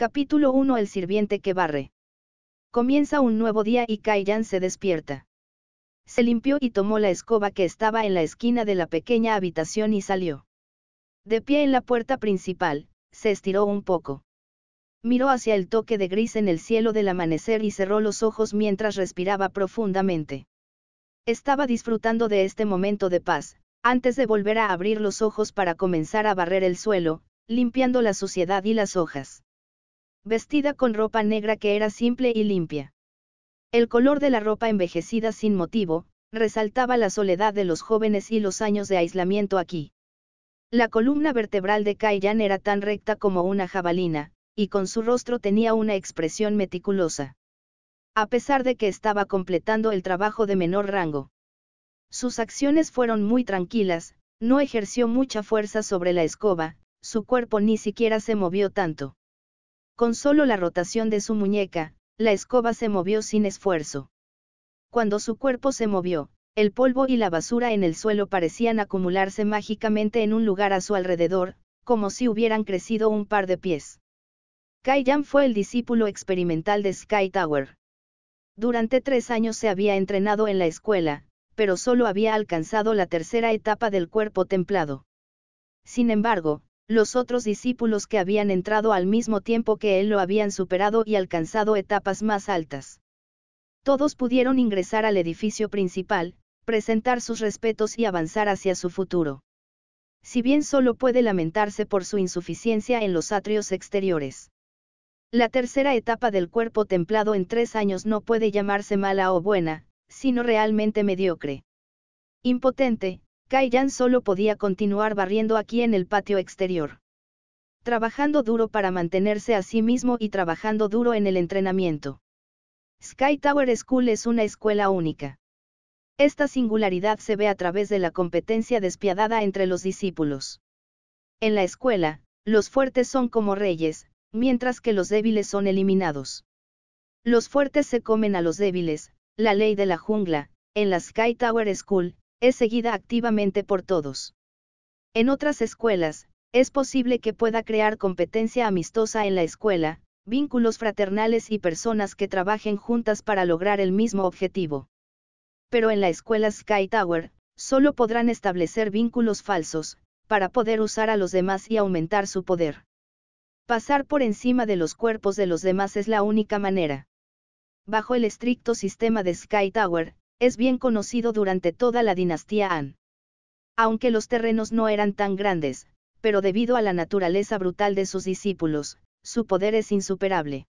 Capítulo 1 El sirviente que barre. Comienza un nuevo día y Kaiyan se despierta. Se limpió y tomó la escoba que estaba en la esquina de la pequeña habitación y salió. De pie en la puerta principal, se estiró un poco. Miró hacia el toque de gris en el cielo del amanecer y cerró los ojos mientras respiraba profundamente. Estaba disfrutando de este momento de paz, antes de volver a abrir los ojos para comenzar a barrer el suelo, limpiando la suciedad y las hojas vestida con ropa negra que era simple y limpia. El color de la ropa envejecida sin motivo, resaltaba la soledad de los jóvenes y los años de aislamiento aquí. La columna vertebral de Kaiyan era tan recta como una jabalina, y con su rostro tenía una expresión meticulosa. A pesar de que estaba completando el trabajo de menor rango. Sus acciones fueron muy tranquilas, no ejerció mucha fuerza sobre la escoba, su cuerpo ni siquiera se movió tanto. Con solo la rotación de su muñeca, la escoba se movió sin esfuerzo. Cuando su cuerpo se movió, el polvo y la basura en el suelo parecían acumularse mágicamente en un lugar a su alrededor, como si hubieran crecido un par de pies. Kai Yan fue el discípulo experimental de Sky Tower. Durante tres años se había entrenado en la escuela, pero solo había alcanzado la tercera etapa del cuerpo templado. Sin embargo, los otros discípulos que habían entrado al mismo tiempo que él lo habían superado y alcanzado etapas más altas. Todos pudieron ingresar al edificio principal, presentar sus respetos y avanzar hacia su futuro. Si bien solo puede lamentarse por su insuficiencia en los atrios exteriores. La tercera etapa del cuerpo templado en tres años no puede llamarse mala o buena, sino realmente mediocre. Impotente, Kai solo podía continuar barriendo aquí en el patio exterior. Trabajando duro para mantenerse a sí mismo y trabajando duro en el entrenamiento. Sky Tower School es una escuela única. Esta singularidad se ve a través de la competencia despiadada entre los discípulos. En la escuela, los fuertes son como reyes, mientras que los débiles son eliminados. Los fuertes se comen a los débiles, la ley de la jungla, en la Sky Tower School, es seguida activamente por todos. En otras escuelas, es posible que pueda crear competencia amistosa en la escuela, vínculos fraternales y personas que trabajen juntas para lograr el mismo objetivo. Pero en la escuela Sky Tower, solo podrán establecer vínculos falsos, para poder usar a los demás y aumentar su poder. Pasar por encima de los cuerpos de los demás es la única manera. Bajo el estricto sistema de Sky Tower, es bien conocido durante toda la dinastía Han. Aunque los terrenos no eran tan grandes, pero debido a la naturaleza brutal de sus discípulos, su poder es insuperable.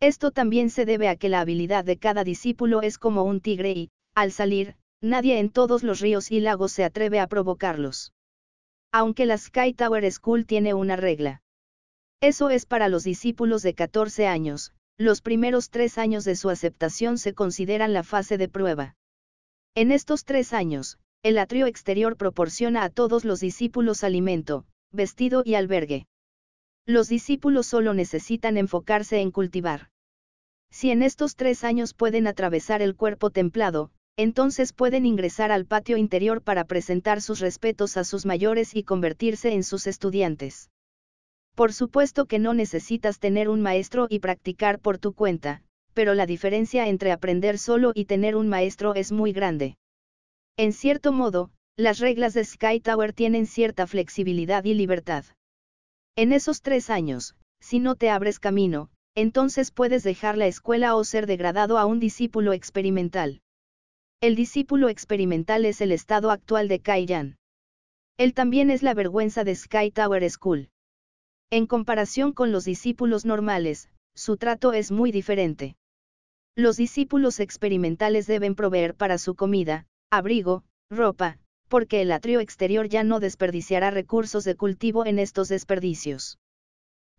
Esto también se debe a que la habilidad de cada discípulo es como un tigre y, al salir, nadie en todos los ríos y lagos se atreve a provocarlos. Aunque la Sky Tower School tiene una regla. Eso es para los discípulos de 14 años, los primeros tres años de su aceptación se consideran la fase de prueba. En estos tres años, el atrio exterior proporciona a todos los discípulos alimento, vestido y albergue. Los discípulos solo necesitan enfocarse en cultivar. Si en estos tres años pueden atravesar el cuerpo templado, entonces pueden ingresar al patio interior para presentar sus respetos a sus mayores y convertirse en sus estudiantes. Por supuesto que no necesitas tener un maestro y practicar por tu cuenta, pero la diferencia entre aprender solo y tener un maestro es muy grande. En cierto modo, las reglas de Sky Tower tienen cierta flexibilidad y libertad. En esos tres años, si no te abres camino, entonces puedes dejar la escuela o ser degradado a un discípulo experimental. El discípulo experimental es el estado actual de Kai Yan. Él también es la vergüenza de Sky Tower School. En comparación con los discípulos normales, su trato es muy diferente. Los discípulos experimentales deben proveer para su comida, abrigo, ropa, porque el atrio exterior ya no desperdiciará recursos de cultivo en estos desperdicios.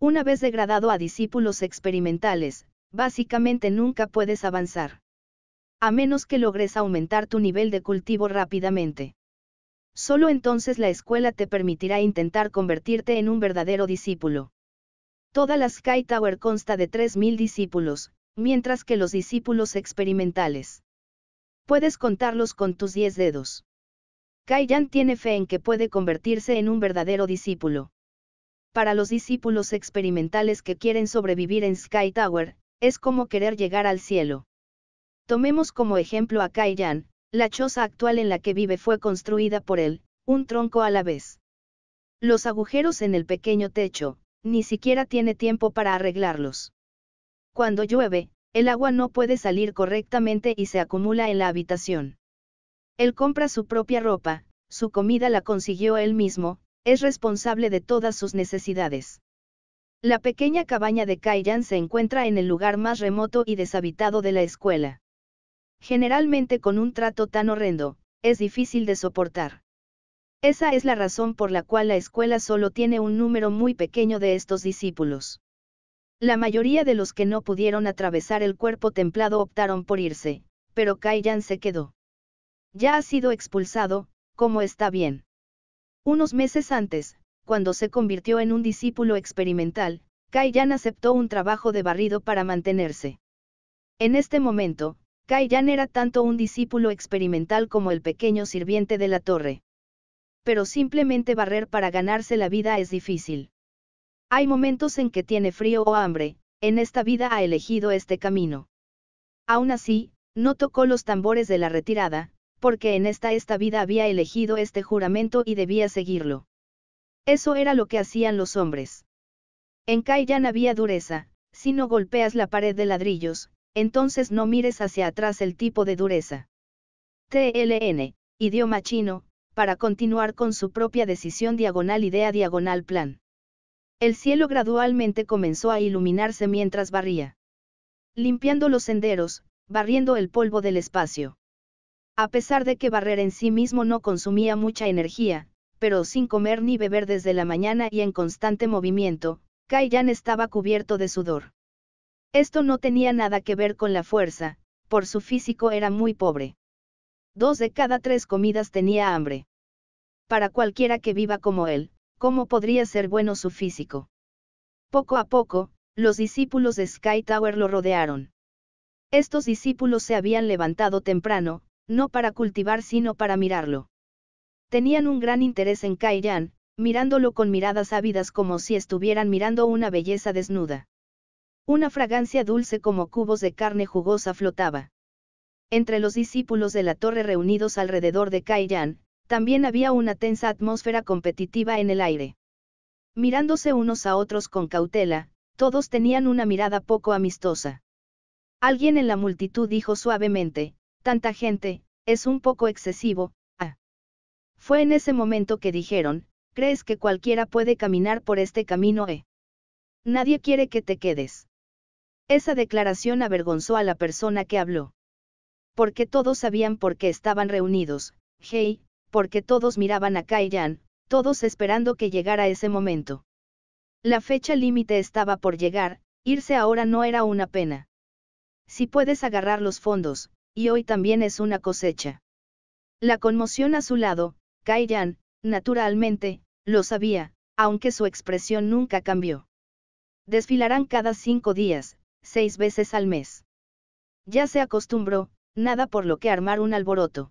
Una vez degradado a discípulos experimentales, básicamente nunca puedes avanzar. A menos que logres aumentar tu nivel de cultivo rápidamente. Solo entonces la escuela te permitirá intentar convertirte en un verdadero discípulo. Toda la Sky Tower consta de 3.000 discípulos, mientras que los discípulos experimentales. Puedes contarlos con tus 10 dedos. Kaiyan tiene fe en que puede convertirse en un verdadero discípulo. Para los discípulos experimentales que quieren sobrevivir en Sky Tower, es como querer llegar al cielo. Tomemos como ejemplo a Kaiyan, la choza actual en la que vive fue construida por él, un tronco a la vez. Los agujeros en el pequeño techo, ni siquiera tiene tiempo para arreglarlos. Cuando llueve, el agua no puede salir correctamente y se acumula en la habitación. Él compra su propia ropa, su comida la consiguió él mismo, es responsable de todas sus necesidades. La pequeña cabaña de Kaiyan se encuentra en el lugar más remoto y deshabitado de la escuela. Generalmente con un trato tan horrendo, es difícil de soportar. Esa es la razón por la cual la escuela solo tiene un número muy pequeño de estos discípulos. La mayoría de los que no pudieron atravesar el cuerpo templado optaron por irse, pero Kaiyan se quedó. Ya ha sido expulsado, como está bien. Unos meses antes, cuando se convirtió en un discípulo experimental, Yan aceptó un trabajo de barrido para mantenerse. En este momento, Kai Yan era tanto un discípulo experimental como el pequeño sirviente de la torre. Pero simplemente barrer para ganarse la vida es difícil. Hay momentos en que tiene frío o hambre, en esta vida ha elegido este camino. Aún así, no tocó los tambores de la retirada, porque en esta esta vida había elegido este juramento y debía seguirlo. Eso era lo que hacían los hombres. En Yan había dureza, si no golpeas la pared de ladrillos, entonces no mires hacia atrás el tipo de dureza. TLN, idioma chino, para continuar con su propia decisión diagonal idea diagonal plan. El cielo gradualmente comenzó a iluminarse mientras barría. Limpiando los senderos, barriendo el polvo del espacio. A pesar de que barrer en sí mismo no consumía mucha energía, pero sin comer ni beber desde la mañana y en constante movimiento, Kaiyan estaba cubierto de sudor. Esto no tenía nada que ver con la fuerza, por su físico era muy pobre. Dos de cada tres comidas tenía hambre. Para cualquiera que viva como él, ¿cómo podría ser bueno su físico? Poco a poco, los discípulos de Sky Tower lo rodearon. Estos discípulos se habían levantado temprano, no para cultivar sino para mirarlo. Tenían un gran interés en Yan, mirándolo con miradas ávidas como si estuvieran mirando una belleza desnuda. Una fragancia dulce como cubos de carne jugosa flotaba. Entre los discípulos de la torre reunidos alrededor de Yan, también había una tensa atmósfera competitiva en el aire. Mirándose unos a otros con cautela, todos tenían una mirada poco amistosa. Alguien en la multitud dijo suavemente, tanta gente, es un poco excesivo, ah. Fue en ese momento que dijeron, ¿crees que cualquiera puede caminar por este camino? Eh? Nadie quiere que te quedes. Esa declaración avergonzó a la persona que habló. Porque todos sabían por qué estaban reunidos, hey, porque todos miraban a Kaiyan, todos esperando que llegara ese momento. La fecha límite estaba por llegar, irse ahora no era una pena. Si puedes agarrar los fondos, y hoy también es una cosecha. La conmoción a su lado, Kaiyan, naturalmente, lo sabía, aunque su expresión nunca cambió. Desfilarán cada cinco días, seis veces al mes. Ya se acostumbró, nada por lo que armar un alboroto.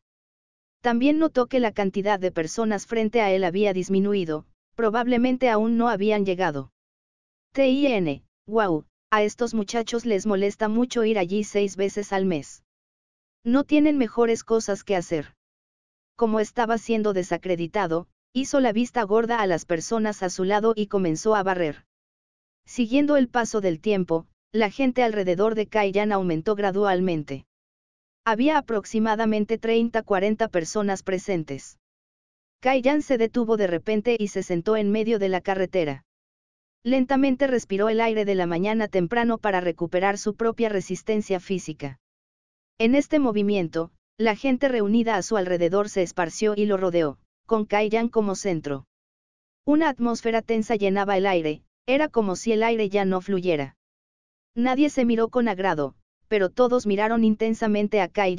También notó que la cantidad de personas frente a él había disminuido, probablemente aún no habían llegado. TIN, wow, a estos muchachos les molesta mucho ir allí seis veces al mes. No tienen mejores cosas que hacer. Como estaba siendo desacreditado, hizo la vista gorda a las personas a su lado y comenzó a barrer. Siguiendo el paso del tiempo, la gente alrededor de Kaiyan aumentó gradualmente. Había aproximadamente 30-40 personas presentes. Kaiyan se detuvo de repente y se sentó en medio de la carretera. Lentamente respiró el aire de la mañana temprano para recuperar su propia resistencia física. En este movimiento, la gente reunida a su alrededor se esparció y lo rodeó, con Kaiyan como centro. Una atmósfera tensa llenaba el aire, era como si el aire ya no fluyera. Nadie se miró con agrado, pero todos miraron intensamente a Kai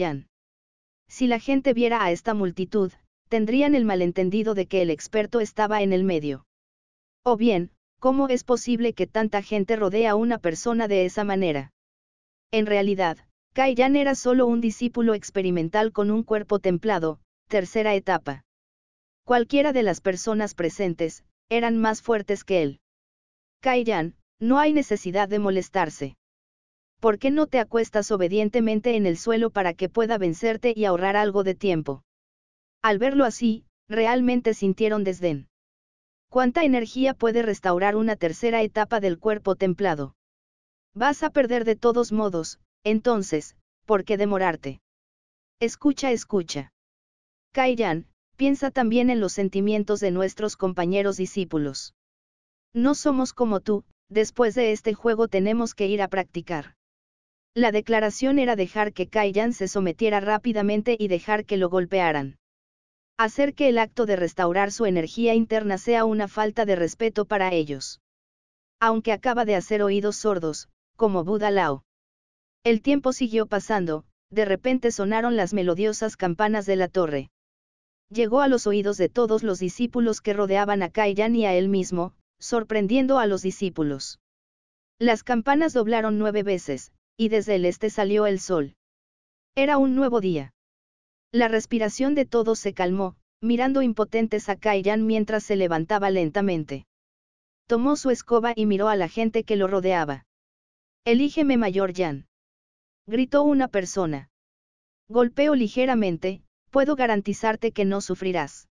Si la gente viera a esta multitud, tendrían el malentendido de que el experto estaba en el medio. O bien, ¿cómo es posible que tanta gente rodea a una persona de esa manera? En realidad, Kai era solo un discípulo experimental con un cuerpo templado, tercera etapa. Cualquiera de las personas presentes, eran más fuertes que él. Kai no hay necesidad de molestarse. ¿Por qué no te acuestas obedientemente en el suelo para que pueda vencerte y ahorrar algo de tiempo? Al verlo así, realmente sintieron desdén. ¿Cuánta energía puede restaurar una tercera etapa del cuerpo templado? Vas a perder de todos modos, entonces, ¿por qué demorarte? Escucha, escucha. Kaiyan, piensa también en los sentimientos de nuestros compañeros discípulos. No somos como tú, Después de este juego tenemos que ir a practicar. La declaración era dejar que Kaiyan se sometiera rápidamente y dejar que lo golpearan. Hacer que el acto de restaurar su energía interna sea una falta de respeto para ellos. Aunque acaba de hacer oídos sordos, como Buda Lao. El tiempo siguió pasando, de repente sonaron las melodiosas campanas de la torre. Llegó a los oídos de todos los discípulos que rodeaban a Kaiyan y a él mismo, sorprendiendo a los discípulos. Las campanas doblaron nueve veces, y desde el este salió el sol. Era un nuevo día. La respiración de todos se calmó, mirando impotentes a Yan mientras se levantaba lentamente. Tomó su escoba y miró a la gente que lo rodeaba. Elígeme mayor Jan. Gritó una persona. Golpeo ligeramente, puedo garantizarte que no sufrirás.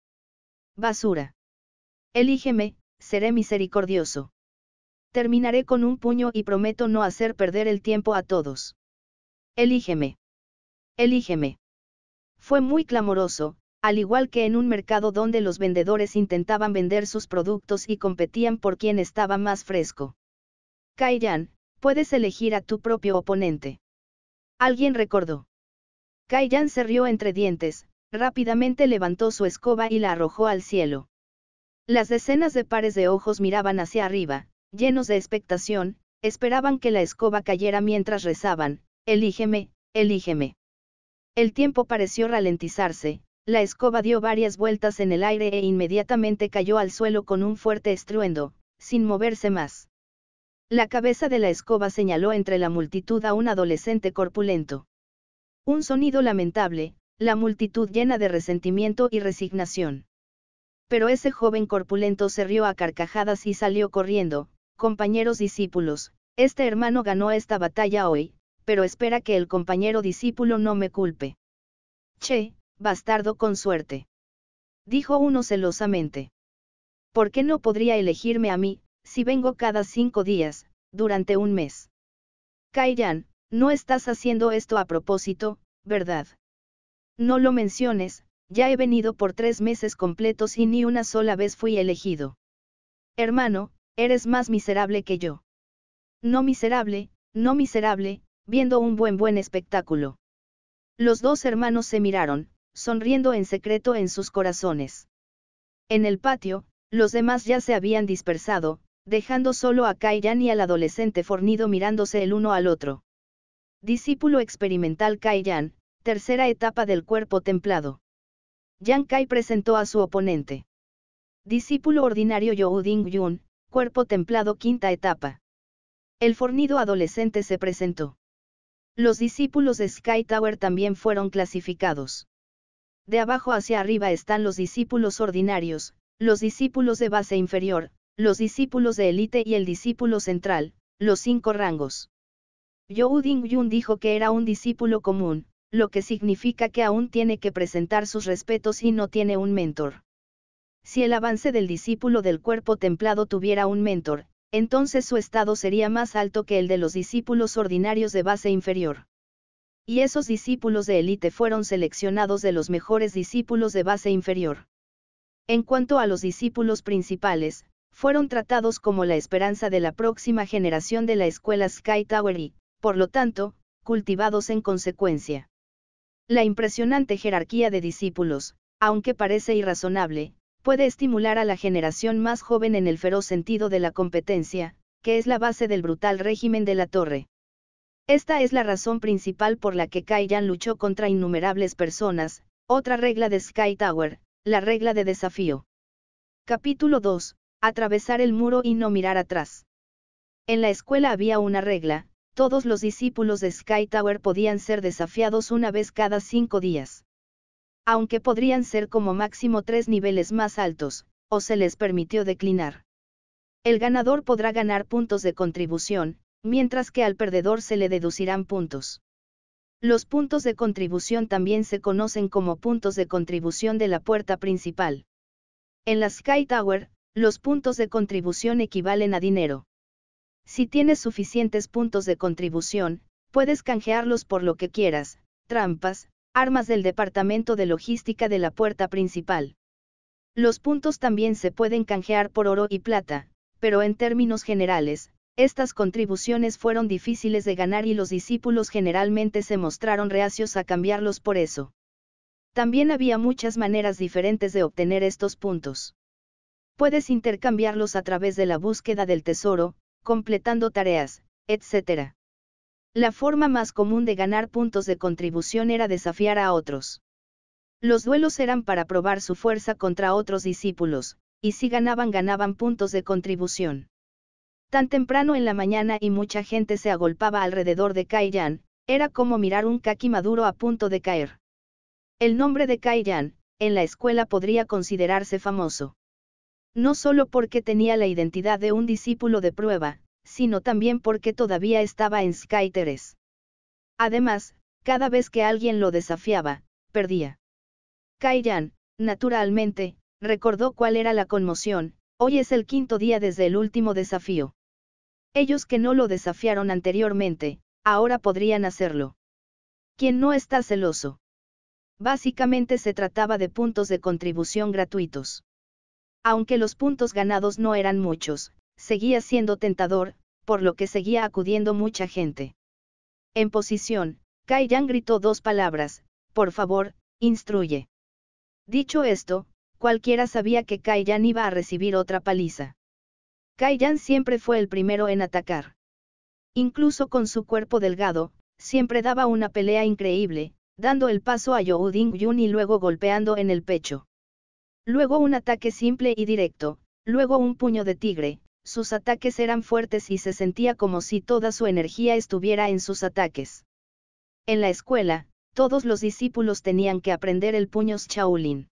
Basura. Elígeme, seré misericordioso. Terminaré con un puño y prometo no hacer perder el tiempo a todos. Elígeme. Elígeme. Fue muy clamoroso, al igual que en un mercado donde los vendedores intentaban vender sus productos y competían por quien estaba más fresco. Kaiyan, puedes elegir a tu propio oponente. Alguien recordó. Kaiyan se rió entre dientes, rápidamente levantó su escoba y la arrojó al cielo. Las decenas de pares de ojos miraban hacia arriba, llenos de expectación, esperaban que la escoba cayera mientras rezaban, Elígeme, elígeme. El tiempo pareció ralentizarse, la escoba dio varias vueltas en el aire e inmediatamente cayó al suelo con un fuerte estruendo, sin moverse más. La cabeza de la escoba señaló entre la multitud a un adolescente corpulento. Un sonido lamentable, la multitud llena de resentimiento y resignación. Pero ese joven corpulento se rió a carcajadas y salió corriendo, compañeros discípulos, este hermano ganó esta batalla hoy, pero espera que el compañero discípulo no me culpe. Che, bastardo con suerte. Dijo uno celosamente. ¿Por qué no podría elegirme a mí, si vengo cada cinco días, durante un mes? Kaiyan, no estás haciendo esto a propósito, ¿verdad? No lo menciones, ya he venido por tres meses completos y ni una sola vez fui elegido. Hermano, eres más miserable que yo. No miserable, no miserable, viendo un buen buen espectáculo. Los dos hermanos se miraron, sonriendo en secreto en sus corazones. En el patio, los demás ya se habían dispersado, dejando solo a Kaiyan y al adolescente fornido mirándose el uno al otro. Discípulo experimental Kaiyan, tercera etapa del cuerpo templado. Yang Kai presentó a su oponente. Discípulo ordinario You Ding Yun, cuerpo templado quinta etapa. El fornido adolescente se presentó. Los discípulos de Sky Tower también fueron clasificados. De abajo hacia arriba están los discípulos ordinarios, los discípulos de base inferior, los discípulos de élite y el discípulo central, los cinco rangos. You Ding Yun dijo que era un discípulo común, lo que significa que aún tiene que presentar sus respetos y no tiene un mentor. Si el avance del discípulo del cuerpo templado tuviera un mentor, entonces su estado sería más alto que el de los discípulos ordinarios de base inferior. Y esos discípulos de élite fueron seleccionados de los mejores discípulos de base inferior. En cuanto a los discípulos principales, fueron tratados como la esperanza de la próxima generación de la escuela Sky Tower y, por lo tanto, cultivados en consecuencia. La impresionante jerarquía de discípulos, aunque parece irrazonable, puede estimular a la generación más joven en el feroz sentido de la competencia, que es la base del brutal régimen de la torre. Esta es la razón principal por la que Kaiyan luchó contra innumerables personas, otra regla de Sky Tower, la regla de desafío. Capítulo 2. Atravesar el muro y no mirar atrás. En la escuela había una regla, todos los discípulos de Sky Tower podían ser desafiados una vez cada cinco días. Aunque podrían ser como máximo tres niveles más altos, o se les permitió declinar. El ganador podrá ganar puntos de contribución, mientras que al perdedor se le deducirán puntos. Los puntos de contribución también se conocen como puntos de contribución de la puerta principal. En la Sky Tower, los puntos de contribución equivalen a dinero. Si tienes suficientes puntos de contribución, puedes canjearlos por lo que quieras, trampas, armas del departamento de logística de la puerta principal. Los puntos también se pueden canjear por oro y plata, pero en términos generales, estas contribuciones fueron difíciles de ganar y los discípulos generalmente se mostraron reacios a cambiarlos por eso. También había muchas maneras diferentes de obtener estos puntos. Puedes intercambiarlos a través de la búsqueda del tesoro, completando tareas, etc. La forma más común de ganar puntos de contribución era desafiar a otros. Los duelos eran para probar su fuerza contra otros discípulos, y si ganaban ganaban puntos de contribución. Tan temprano en la mañana y mucha gente se agolpaba alrededor de Kaiyan, era como mirar un kaki maduro a punto de caer. El nombre de Kaiyan, en la escuela podría considerarse famoso. No solo porque tenía la identidad de un discípulo de prueba, sino también porque todavía estaba en Sky Skyteres. Además, cada vez que alguien lo desafiaba, perdía. Kaiyan, naturalmente, recordó cuál era la conmoción, hoy es el quinto día desde el último desafío. Ellos que no lo desafiaron anteriormente, ahora podrían hacerlo. ¿Quién no está celoso. Básicamente se trataba de puntos de contribución gratuitos. Aunque los puntos ganados no eran muchos, seguía siendo tentador, por lo que seguía acudiendo mucha gente. En posición, Kai Yan gritó dos palabras, por favor, instruye. Dicho esto, cualquiera sabía que Kai Yan iba a recibir otra paliza. Kai Yan siempre fue el primero en atacar. Incluso con su cuerpo delgado, siempre daba una pelea increíble, dando el paso a Youding Yun y luego golpeando en el pecho. Luego un ataque simple y directo, luego un puño de tigre, sus ataques eran fuertes y se sentía como si toda su energía estuviera en sus ataques. En la escuela, todos los discípulos tenían que aprender el puño Shaolin.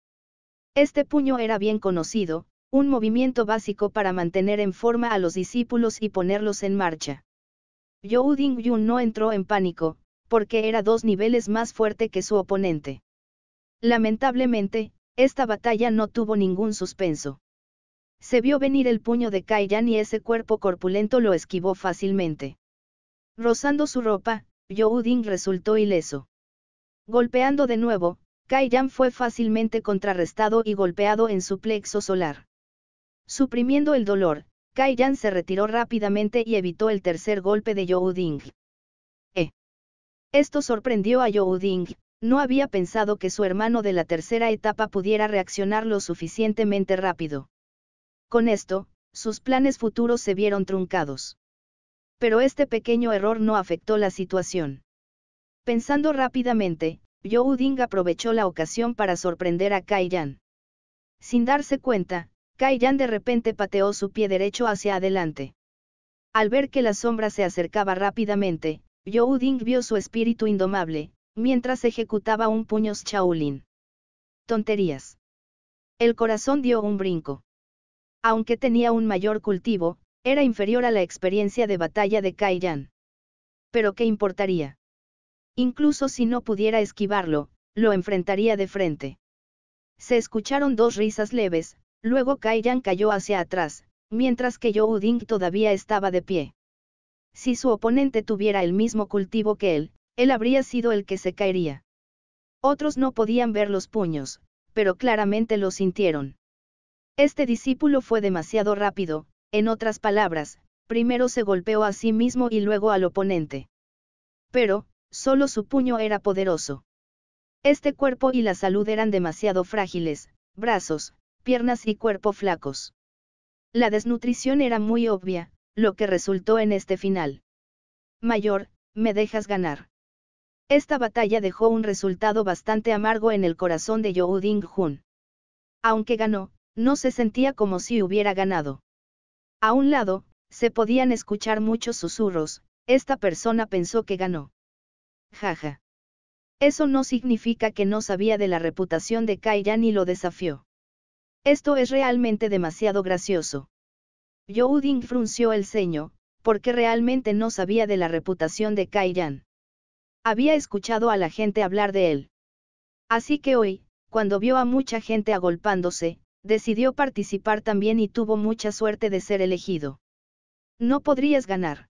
Este puño era bien conocido, un movimiento básico para mantener en forma a los discípulos y ponerlos en marcha. Yu Ding Yun no entró en pánico, porque era dos niveles más fuerte que su oponente. Lamentablemente, esta batalla no tuvo ningún suspenso. Se vio venir el puño de Kaiyan y ese cuerpo corpulento lo esquivó fácilmente. Rozando su ropa, Ding resultó ileso. Golpeando de nuevo, Kaiyan fue fácilmente contrarrestado y golpeado en su plexo solar. Suprimiendo el dolor, Kaiyan se retiró rápidamente y evitó el tercer golpe de Youding. E. Esto sorprendió a Ding. No había pensado que su hermano de la tercera etapa pudiera reaccionar lo suficientemente rápido. Con esto, sus planes futuros se vieron truncados. Pero este pequeño error no afectó la situación. Pensando rápidamente, Zhou Ding aprovechó la ocasión para sorprender a Kai Yan. Sin darse cuenta, Kai Yan de repente pateó su pie derecho hacia adelante. Al ver que la sombra se acercaba rápidamente, Zhou Ding vio su espíritu indomable, mientras ejecutaba un puño Shaolin. Tonterías. El corazón dio un brinco. Aunque tenía un mayor cultivo, era inferior a la experiencia de batalla de Kai Yan. Pero ¿qué importaría? Incluso si no pudiera esquivarlo, lo enfrentaría de frente. Se escucharon dos risas leves, luego Kai Yan cayó hacia atrás, mientras que Yo Ding todavía estaba de pie. Si su oponente tuviera el mismo cultivo que él, él habría sido el que se caería. Otros no podían ver los puños, pero claramente lo sintieron. Este discípulo fue demasiado rápido, en otras palabras, primero se golpeó a sí mismo y luego al oponente. Pero, solo su puño era poderoso. Este cuerpo y la salud eran demasiado frágiles, brazos, piernas y cuerpo flacos. La desnutrición era muy obvia, lo que resultó en este final. Mayor, me dejas ganar. Esta batalla dejó un resultado bastante amargo en el corazón de Yoo Ding-hun. Aunque ganó, no se sentía como si hubiera ganado. A un lado, se podían escuchar muchos susurros, esta persona pensó que ganó. Jaja. Eso no significa que no sabía de la reputación de Kai Yan y lo desafió. Esto es realmente demasiado gracioso. Ding frunció el ceño, porque realmente no sabía de la reputación de Kai Yan. Había escuchado a la gente hablar de él. Así que hoy, cuando vio a mucha gente agolpándose, decidió participar también y tuvo mucha suerte de ser elegido. No podrías ganar.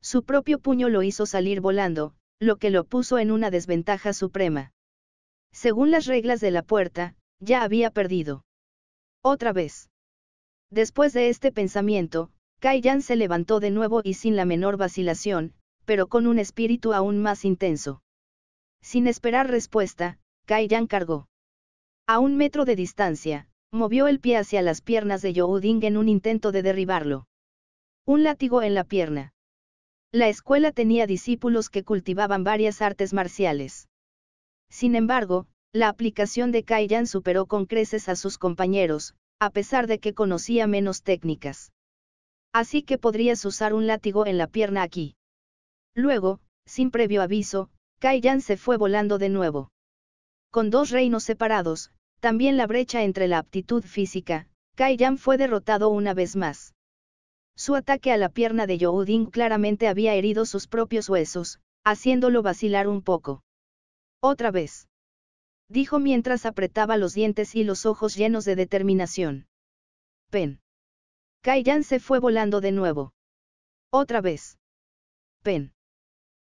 Su propio puño lo hizo salir volando, lo que lo puso en una desventaja suprema. Según las reglas de la puerta, ya había perdido. Otra vez. Después de este pensamiento, Kai Yan se levantó de nuevo y sin la menor vacilación, pero con un espíritu aún más intenso. Sin esperar respuesta, Kai Yan cargó. A un metro de distancia, movió el pie hacia las piernas de Ding en un intento de derribarlo. Un látigo en la pierna. La escuela tenía discípulos que cultivaban varias artes marciales. Sin embargo, la aplicación de Kai Yan superó con creces a sus compañeros, a pesar de que conocía menos técnicas. Así que podrías usar un látigo en la pierna aquí. Luego, sin previo aviso, Kai Yan se fue volando de nuevo. Con dos reinos separados, también la brecha entre la aptitud física, Kai Yan fue derrotado una vez más. Su ataque a la pierna de Youding claramente había herido sus propios huesos, haciéndolo vacilar un poco. Otra vez. Dijo mientras apretaba los dientes y los ojos llenos de determinación. Pen. Kai Yan se fue volando de nuevo. Otra vez. Pen.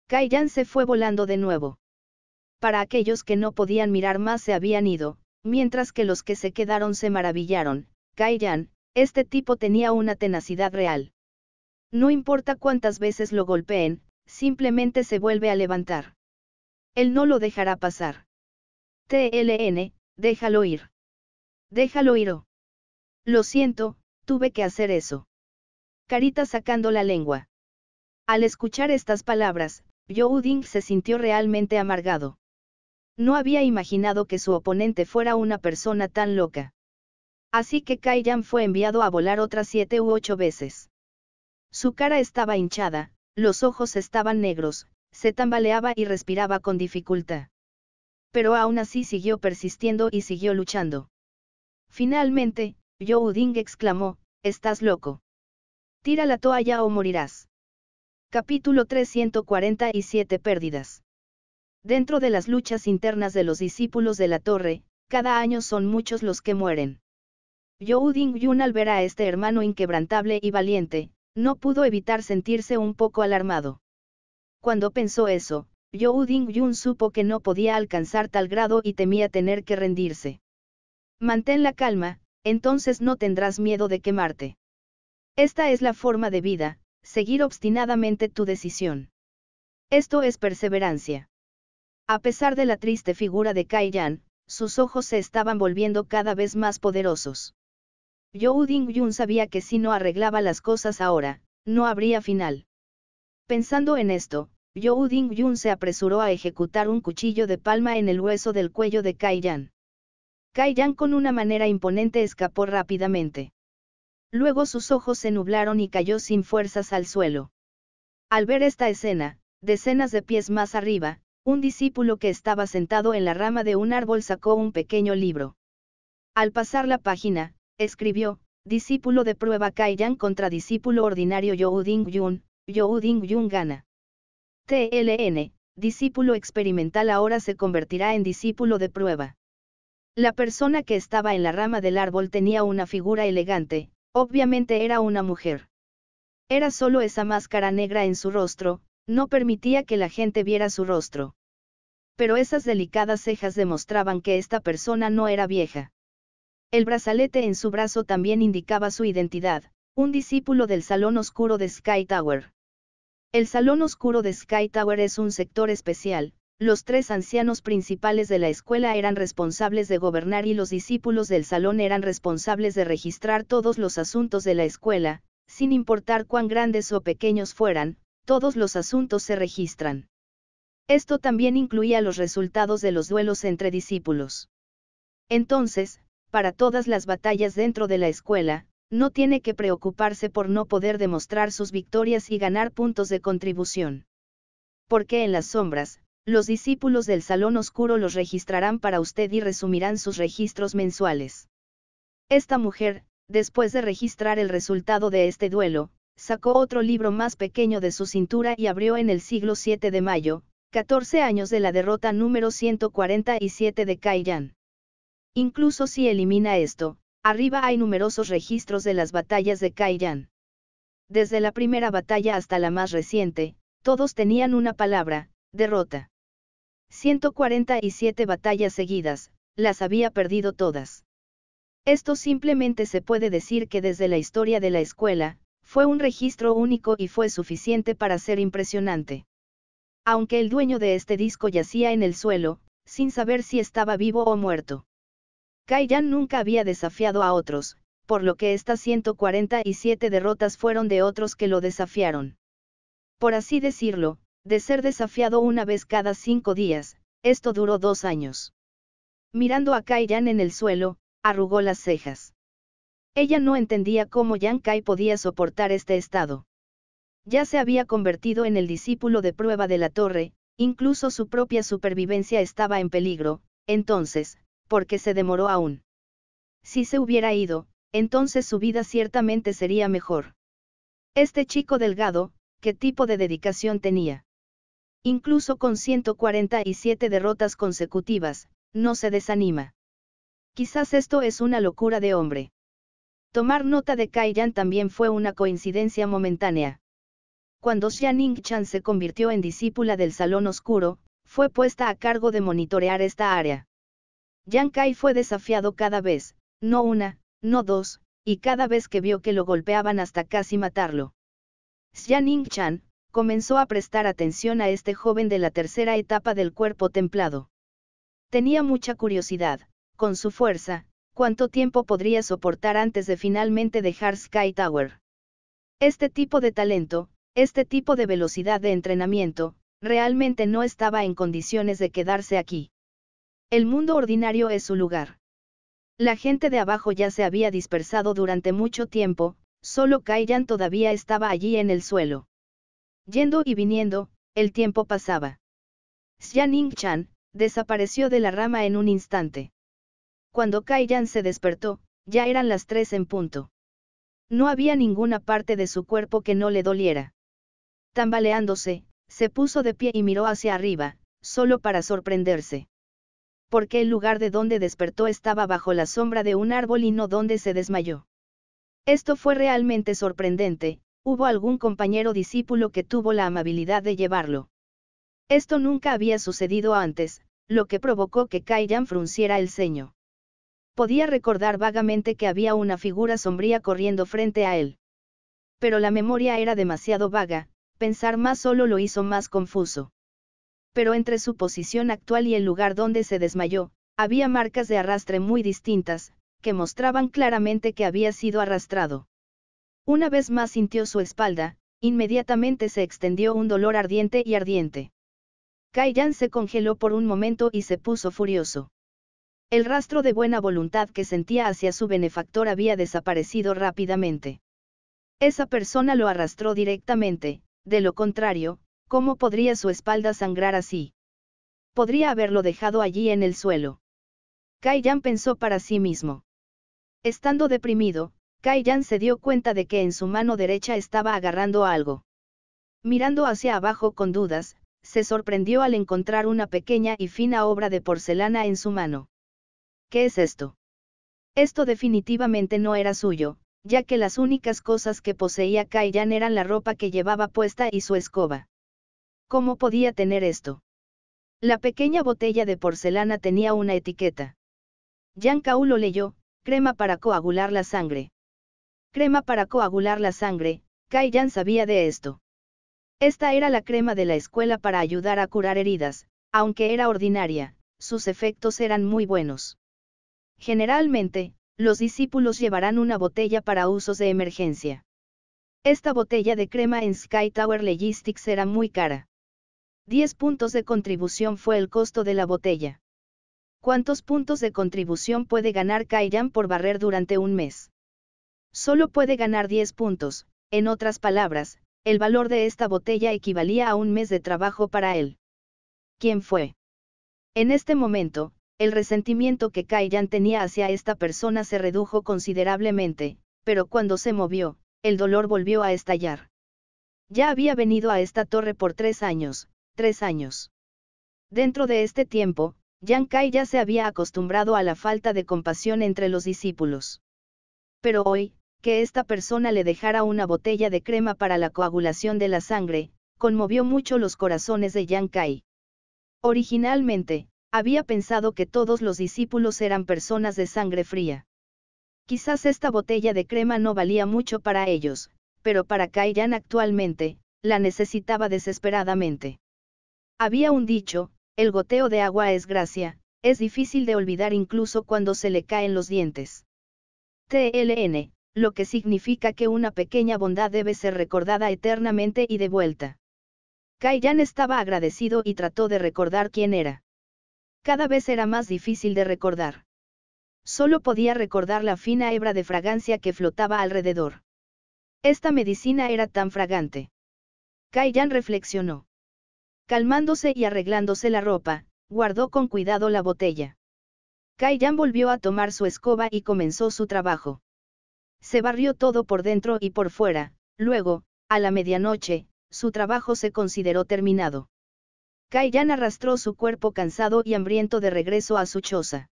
Kai se fue volando de nuevo. Para aquellos que no podían mirar más se habían ido, mientras que los que se quedaron se maravillaron. Kai Yan, este tipo tenía una tenacidad real. No importa cuántas veces lo golpeen, simplemente se vuelve a levantar. Él no lo dejará pasar. TLN, déjalo ir. Déjalo ir. Oh. Lo siento, tuve que hacer eso. Carita sacando la lengua. Al escuchar estas palabras, Zhou Ding se sintió realmente amargado. No había imaginado que su oponente fuera una persona tan loca. Así que Kai fue enviado a volar otras siete u ocho veces. Su cara estaba hinchada, los ojos estaban negros, se tambaleaba y respiraba con dificultad. Pero aún así siguió persistiendo y siguió luchando. Finalmente, Ding exclamó, Estás loco. Tira la toalla o morirás. Capítulo 347 Pérdidas. Dentro de las luchas internas de los discípulos de la torre, cada año son muchos los que mueren. Ding Yun al ver a este hermano inquebrantable y valiente, no pudo evitar sentirse un poco alarmado. Cuando pensó eso, Ding Yun supo que no podía alcanzar tal grado y temía tener que rendirse. Mantén la calma, entonces no tendrás miedo de quemarte. Esta es la forma de vida, seguir obstinadamente tu decisión. Esto es perseverancia. A pesar de la triste figura de Kai Yan, sus ojos se estaban volviendo cada vez más poderosos. Yo Ding sabía que si no arreglaba las cosas ahora, no habría final. Pensando en esto, Yo Ding se apresuró a ejecutar un cuchillo de palma en el hueso del cuello de Kai Yan. Kai Yan con una manera imponente escapó rápidamente. Luego sus ojos se nublaron y cayó sin fuerzas al suelo. Al ver esta escena, decenas de pies más arriba, un discípulo que estaba sentado en la rama de un árbol sacó un pequeño libro. Al pasar la página, escribió, discípulo de prueba Kaiyan contra discípulo ordinario Youding Yun, Youding Yun gana. TLN, discípulo experimental ahora se convertirá en discípulo de prueba. La persona que estaba en la rama del árbol tenía una figura elegante, Obviamente era una mujer. Era solo esa máscara negra en su rostro, no permitía que la gente viera su rostro. Pero esas delicadas cejas demostraban que esta persona no era vieja. El brazalete en su brazo también indicaba su identidad, un discípulo del Salón Oscuro de Sky Tower. El Salón Oscuro de Sky Tower es un sector especial, los tres ancianos principales de la escuela eran responsables de gobernar y los discípulos del salón eran responsables de registrar todos los asuntos de la escuela, sin importar cuán grandes o pequeños fueran, todos los asuntos se registran. Esto también incluía los resultados de los duelos entre discípulos. Entonces, para todas las batallas dentro de la escuela, no tiene que preocuparse por no poder demostrar sus victorias y ganar puntos de contribución. Porque en las sombras, los discípulos del Salón Oscuro los registrarán para usted y resumirán sus registros mensuales. Esta mujer, después de registrar el resultado de este duelo, sacó otro libro más pequeño de su cintura y abrió en el siglo 7 de mayo, 14 años de la derrota número 147 de Kaiyan. Incluso si elimina esto, arriba hay numerosos registros de las batallas de Kaiyan. Desde la primera batalla hasta la más reciente, todos tenían una palabra, derrota. 147 batallas seguidas, las había perdido todas. Esto simplemente se puede decir que desde la historia de la escuela, fue un registro único y fue suficiente para ser impresionante. Aunque el dueño de este disco yacía en el suelo, sin saber si estaba vivo o muerto. Kaiyan nunca había desafiado a otros, por lo que estas 147 derrotas fueron de otros que lo desafiaron. Por así decirlo, de ser desafiado una vez cada cinco días, esto duró dos años. Mirando a Kai Yan en el suelo, arrugó las cejas. Ella no entendía cómo Yan Kai podía soportar este estado. Ya se había convertido en el discípulo de prueba de la torre, incluso su propia supervivencia estaba en peligro, entonces, porque se demoró aún. Si se hubiera ido, entonces su vida ciertamente sería mejor. Este chico delgado, ¿qué tipo de dedicación tenía? Incluso con 147 derrotas consecutivas, no se desanima. Quizás esto es una locura de hombre. Tomar nota de Kai Yan también fue una coincidencia momentánea. Cuando Xianing Chan se convirtió en discípula del Salón Oscuro, fue puesta a cargo de monitorear esta área. Yan Kai fue desafiado cada vez, no una, no dos, y cada vez que vio que lo golpeaban hasta casi matarlo. Xianing Chan, comenzó a prestar atención a este joven de la tercera etapa del cuerpo templado. Tenía mucha curiosidad, con su fuerza, cuánto tiempo podría soportar antes de finalmente dejar Sky Tower. Este tipo de talento, este tipo de velocidad de entrenamiento, realmente no estaba en condiciones de quedarse aquí. El mundo ordinario es su lugar. La gente de abajo ya se había dispersado durante mucho tiempo, solo Kaiyan todavía estaba allí en el suelo. Yendo y viniendo, el tiempo pasaba. ying Chan, desapareció de la rama en un instante. Cuando Kai Yan se despertó, ya eran las tres en punto. No había ninguna parte de su cuerpo que no le doliera. Tambaleándose, se puso de pie y miró hacia arriba, solo para sorprenderse. Porque el lugar de donde despertó estaba bajo la sombra de un árbol y no donde se desmayó. Esto fue realmente sorprendente, hubo algún compañero discípulo que tuvo la amabilidad de llevarlo. Esto nunca había sucedido antes, lo que provocó que Kaiyan frunciera el ceño. Podía recordar vagamente que había una figura sombría corriendo frente a él. Pero la memoria era demasiado vaga, pensar más solo lo hizo más confuso. Pero entre su posición actual y el lugar donde se desmayó, había marcas de arrastre muy distintas, que mostraban claramente que había sido arrastrado. Una vez más sintió su espalda, inmediatamente se extendió un dolor ardiente y ardiente. Kai Yan se congeló por un momento y se puso furioso. El rastro de buena voluntad que sentía hacia su benefactor había desaparecido rápidamente. Esa persona lo arrastró directamente, de lo contrario, ¿cómo podría su espalda sangrar así? Podría haberlo dejado allí en el suelo. Kai Yan pensó para sí mismo. Estando deprimido, Kai se dio cuenta de que en su mano derecha estaba agarrando algo. Mirando hacia abajo con dudas, se sorprendió al encontrar una pequeña y fina obra de porcelana en su mano. ¿Qué es esto? Esto definitivamente no era suyo, ya que las únicas cosas que poseía Kaiyan eran la ropa que llevaba puesta y su escoba. ¿Cómo podía tener esto? La pequeña botella de porcelana tenía una etiqueta. Yan lo leyó, crema para coagular la sangre. Crema para coagular la sangre, Kai sabía de esto. Esta era la crema de la escuela para ayudar a curar heridas, aunque era ordinaria, sus efectos eran muy buenos. Generalmente, los discípulos llevarán una botella para usos de emergencia. Esta botella de crema en Sky Tower Logistics era muy cara. 10 puntos de contribución fue el costo de la botella. ¿Cuántos puntos de contribución puede ganar Kaiyan por barrer durante un mes? Solo puede ganar 10 puntos, en otras palabras, el valor de esta botella equivalía a un mes de trabajo para él. ¿Quién fue? En este momento, el resentimiento que Yan tenía hacia esta persona se redujo considerablemente, pero cuando se movió, el dolor volvió a estallar. Ya había venido a esta torre por tres años, tres años. Dentro de este tiempo, Yang Kai ya se había acostumbrado a la falta de compasión entre los discípulos. Pero hoy, que esta persona le dejara una botella de crema para la coagulación de la sangre, conmovió mucho los corazones de Yang Kai. Originalmente, había pensado que todos los discípulos eran personas de sangre fría. Quizás esta botella de crema no valía mucho para ellos, pero para Kai Yan actualmente, la necesitaba desesperadamente. Había un dicho, el goteo de agua es gracia, es difícil de olvidar incluso cuando se le caen los dientes. TLN, lo que significa que una pequeña bondad debe ser recordada eternamente y de vuelta. Kaiyan estaba agradecido y trató de recordar quién era. Cada vez era más difícil de recordar. Solo podía recordar la fina hebra de fragancia que flotaba alrededor. Esta medicina era tan fragante. Kaiyan reflexionó. Calmándose y arreglándose la ropa, guardó con cuidado la botella. Kaiyan volvió a tomar su escoba y comenzó su trabajo. Se barrió todo por dentro y por fuera, luego, a la medianoche, su trabajo se consideró terminado. Kaiyan arrastró su cuerpo cansado y hambriento de regreso a su choza.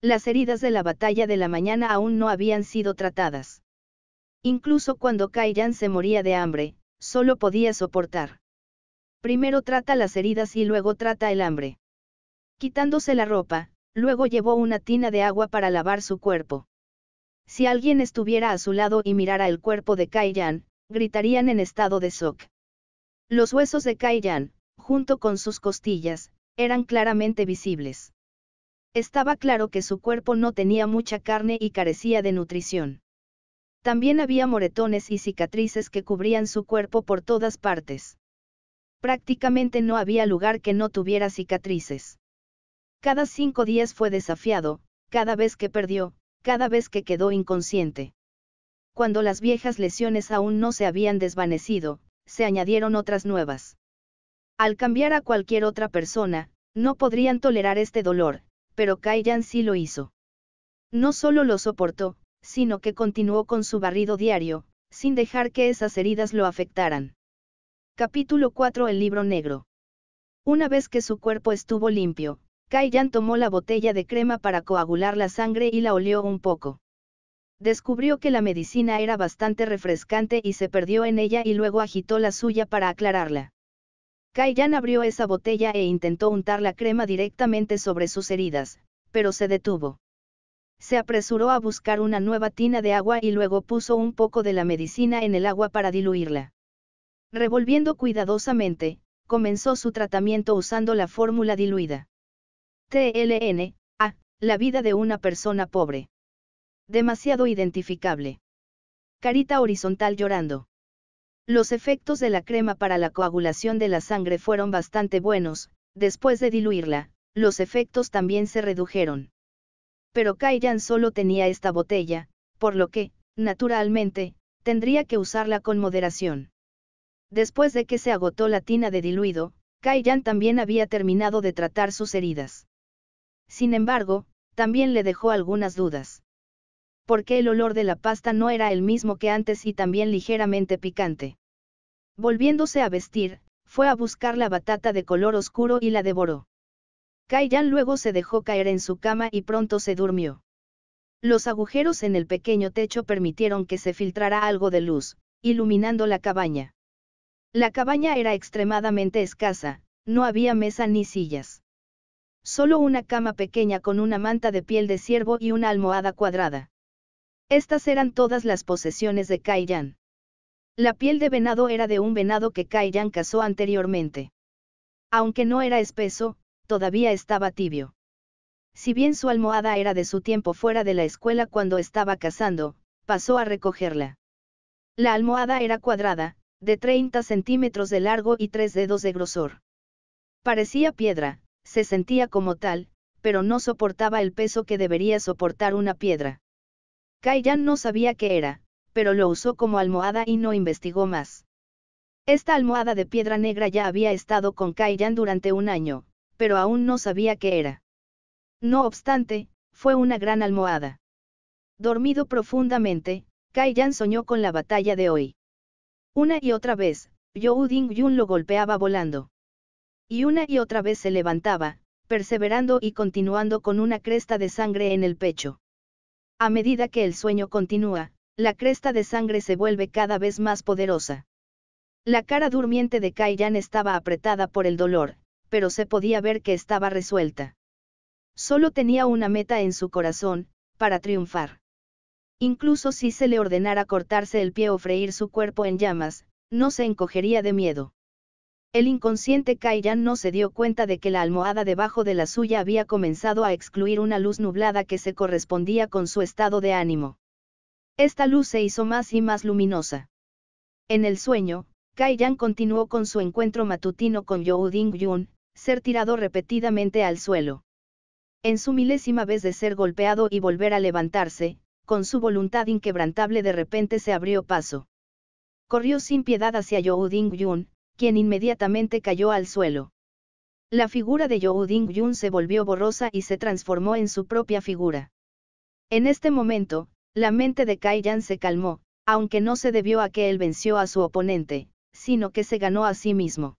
Las heridas de la batalla de la mañana aún no habían sido tratadas. Incluso cuando Kaiyan se moría de hambre, solo podía soportar. Primero trata las heridas y luego trata el hambre. Quitándose la ropa, luego llevó una tina de agua para lavar su cuerpo. Si alguien estuviera a su lado y mirara el cuerpo de Kaiyan, gritarían en estado de shock. Los huesos de Kai junto con sus costillas, eran claramente visibles. Estaba claro que su cuerpo no tenía mucha carne y carecía de nutrición. También había moretones y cicatrices que cubrían su cuerpo por todas partes. Prácticamente no había lugar que no tuviera cicatrices. Cada cinco días fue desafiado, cada vez que perdió, cada vez que quedó inconsciente. Cuando las viejas lesiones aún no se habían desvanecido, se añadieron otras nuevas. Al cambiar a cualquier otra persona, no podrían tolerar este dolor, pero Kaiyan sí lo hizo. No solo lo soportó, sino que continuó con su barrido diario, sin dejar que esas heridas lo afectaran. Capítulo 4 El libro negro. Una vez que su cuerpo estuvo limpio, Kai tomó la botella de crema para coagular la sangre y la olió un poco. Descubrió que la medicina era bastante refrescante y se perdió en ella y luego agitó la suya para aclararla. Kai abrió esa botella e intentó untar la crema directamente sobre sus heridas, pero se detuvo. Se apresuró a buscar una nueva tina de agua y luego puso un poco de la medicina en el agua para diluirla. Revolviendo cuidadosamente, comenzó su tratamiento usando la fórmula diluida. TLN, A, la vida de una persona pobre. Demasiado identificable. Carita horizontal llorando. Los efectos de la crema para la coagulación de la sangre fueron bastante buenos, después de diluirla, los efectos también se redujeron. Pero Kaiyan solo tenía esta botella, por lo que, naturalmente, tendría que usarla con moderación. Después de que se agotó la tina de diluido, Kaiyan también había terminado de tratar sus heridas. Sin embargo, también le dejó algunas dudas. Porque el olor de la pasta no era el mismo que antes y también ligeramente picante. Volviéndose a vestir, fue a buscar la batata de color oscuro y la devoró. Kaiyan luego se dejó caer en su cama y pronto se durmió. Los agujeros en el pequeño techo permitieron que se filtrara algo de luz, iluminando la cabaña. La cabaña era extremadamente escasa, no había mesa ni sillas. Solo una cama pequeña con una manta de piel de ciervo y una almohada cuadrada. Estas eran todas las posesiones de Kai La piel de venado era de un venado que Kaiyan cazó anteriormente. Aunque no era espeso, todavía estaba tibio. Si bien su almohada era de su tiempo fuera de la escuela cuando estaba cazando, pasó a recogerla. La almohada era cuadrada, de 30 centímetros de largo y tres dedos de grosor. Parecía piedra, se sentía como tal, pero no soportaba el peso que debería soportar una piedra. Yan no sabía qué era, pero lo usó como almohada y no investigó más. Esta almohada de piedra negra ya había estado con Yan durante un año, pero aún no sabía qué era. No obstante, fue una gran almohada. Dormido profundamente, Yan soñó con la batalla de hoy. Una y otra vez, Yo Ding Yun lo golpeaba volando. Y una y otra vez se levantaba, perseverando y continuando con una cresta de sangre en el pecho. A medida que el sueño continúa, la cresta de sangre se vuelve cada vez más poderosa. La cara durmiente de Kaiyan estaba apretada por el dolor, pero se podía ver que estaba resuelta. Solo tenía una meta en su corazón, para triunfar. Incluso si se le ordenara cortarse el pie o freír su cuerpo en llamas, no se encogería de miedo. El inconsciente Yan no se dio cuenta de que la almohada debajo de la suya había comenzado a excluir una luz nublada que se correspondía con su estado de ánimo. Esta luz se hizo más y más luminosa. En el sueño, Yan continuó con su encuentro matutino con Ding Yun, ser tirado repetidamente al suelo. En su milésima vez de ser golpeado y volver a levantarse, con su voluntad inquebrantable de repente se abrió paso. Corrió sin piedad hacia Ding Yun, quien inmediatamente cayó al suelo. La figura de Ding Yun se volvió borrosa y se transformó en su propia figura. En este momento, la mente de Kai Yan se calmó, aunque no se debió a que él venció a su oponente, sino que se ganó a sí mismo.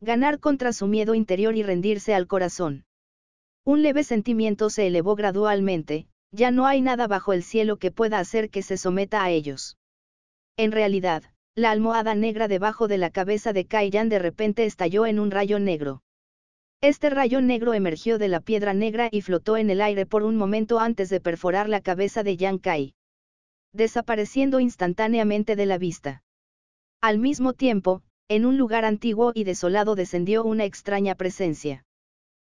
Ganar contra su miedo interior y rendirse al corazón. Un leve sentimiento se elevó gradualmente, ya no hay nada bajo el cielo que pueda hacer que se someta a ellos. En realidad, la almohada negra debajo de la cabeza de Kaiyan de repente estalló en un rayo negro. Este rayo negro emergió de la piedra negra y flotó en el aire por un momento antes de perforar la cabeza de Yan Kai. Desapareciendo instantáneamente de la vista. Al mismo tiempo, en un lugar antiguo y desolado descendió una extraña presencia.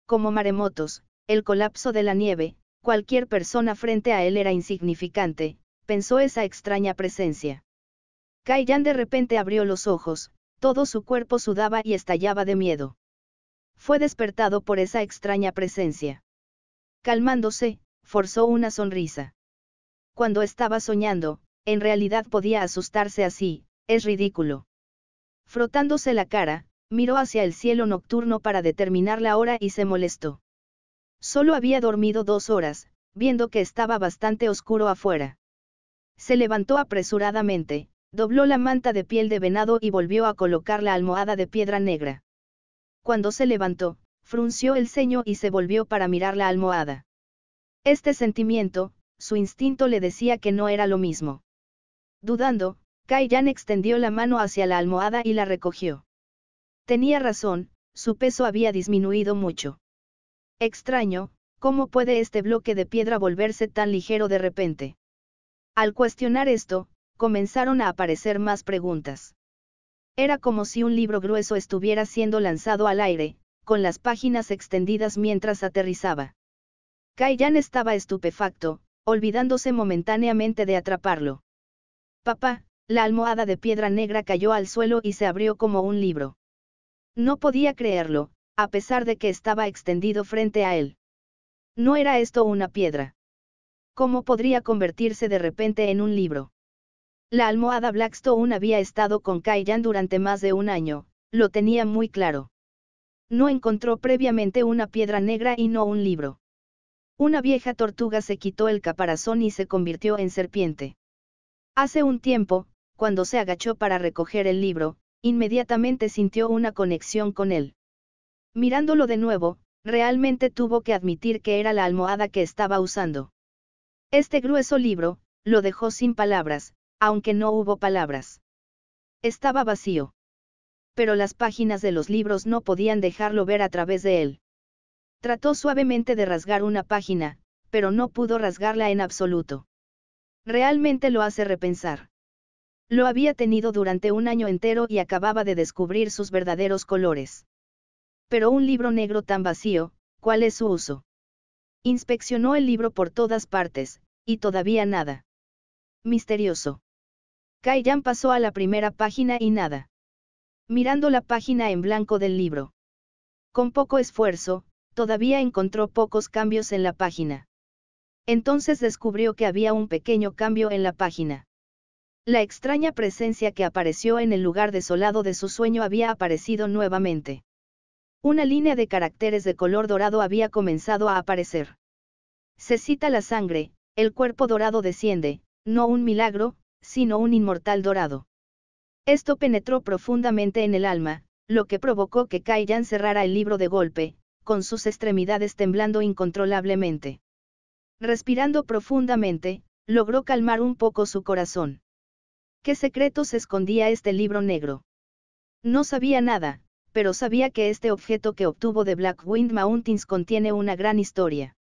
Como maremotos, el colapso de la nieve, cualquier persona frente a él era insignificante, pensó esa extraña presencia. Kai de repente abrió los ojos, todo su cuerpo sudaba y estallaba de miedo. Fue despertado por esa extraña presencia. Calmándose, forzó una sonrisa. Cuando estaba soñando, en realidad podía asustarse así, es ridículo. Frotándose la cara, miró hacia el cielo nocturno para determinar la hora y se molestó. Solo había dormido dos horas, viendo que estaba bastante oscuro afuera. Se levantó apresuradamente, Dobló la manta de piel de venado y volvió a colocar la almohada de piedra negra. Cuando se levantó, frunció el ceño y se volvió para mirar la almohada. Este sentimiento, su instinto le decía que no era lo mismo. Dudando, Kai Yan extendió la mano hacia la almohada y la recogió. Tenía razón, su peso había disminuido mucho. Extraño, ¿cómo puede este bloque de piedra volverse tan ligero de repente? Al cuestionar esto, comenzaron a aparecer más preguntas. Era como si un libro grueso estuviera siendo lanzado al aire, con las páginas extendidas mientras aterrizaba. Kaiyan estaba estupefacto, olvidándose momentáneamente de atraparlo. Papá, la almohada de piedra negra cayó al suelo y se abrió como un libro. No podía creerlo, a pesar de que estaba extendido frente a él. No era esto una piedra. ¿Cómo podría convertirse de repente en un libro? La almohada Blackstone había estado con Kaiyan durante más de un año, lo tenía muy claro. No encontró previamente una piedra negra y no un libro. Una vieja tortuga se quitó el caparazón y se convirtió en serpiente. Hace un tiempo, cuando se agachó para recoger el libro, inmediatamente sintió una conexión con él. Mirándolo de nuevo, realmente tuvo que admitir que era la almohada que estaba usando. Este grueso libro, lo dejó sin palabras, aunque no hubo palabras. Estaba vacío. Pero las páginas de los libros no podían dejarlo ver a través de él. Trató suavemente de rasgar una página, pero no pudo rasgarla en absoluto. Realmente lo hace repensar. Lo había tenido durante un año entero y acababa de descubrir sus verdaderos colores. Pero un libro negro tan vacío, ¿cuál es su uso? Inspeccionó el libro por todas partes, y todavía nada. Misterioso. Kai pasó a la primera página y nada. Mirando la página en blanco del libro. Con poco esfuerzo, todavía encontró pocos cambios en la página. Entonces descubrió que había un pequeño cambio en la página. La extraña presencia que apareció en el lugar desolado de su sueño había aparecido nuevamente. Una línea de caracteres de color dorado había comenzado a aparecer. Se cita la sangre, el cuerpo dorado desciende, no un milagro, sino un inmortal dorado. Esto penetró profundamente en el alma, lo que provocó que Kaiyan cerrara el libro de golpe, con sus extremidades temblando incontrolablemente. Respirando profundamente, logró calmar un poco su corazón. ¿Qué secretos escondía este libro negro? No sabía nada, pero sabía que este objeto que obtuvo de Black Wind Mountains contiene una gran historia.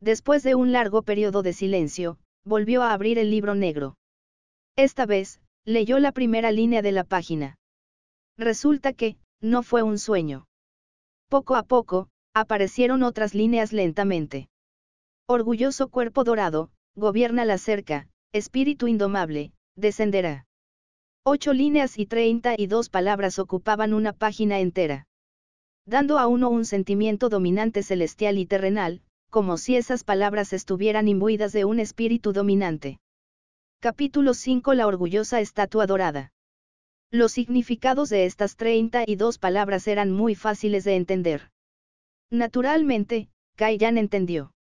Después de un largo periodo de silencio, volvió a abrir el libro negro. Esta vez, leyó la primera línea de la página. Resulta que, no fue un sueño. Poco a poco, aparecieron otras líneas lentamente. Orgulloso cuerpo dorado, gobierna la cerca, espíritu indomable, descenderá. Ocho líneas y treinta y dos palabras ocupaban una página entera. Dando a uno un sentimiento dominante celestial y terrenal, como si esas palabras estuvieran imbuidas de un espíritu dominante. Capítulo 5 La orgullosa estatua dorada. Los significados de estas 32 palabras eran muy fáciles de entender. Naturalmente, Kaiyan entendió.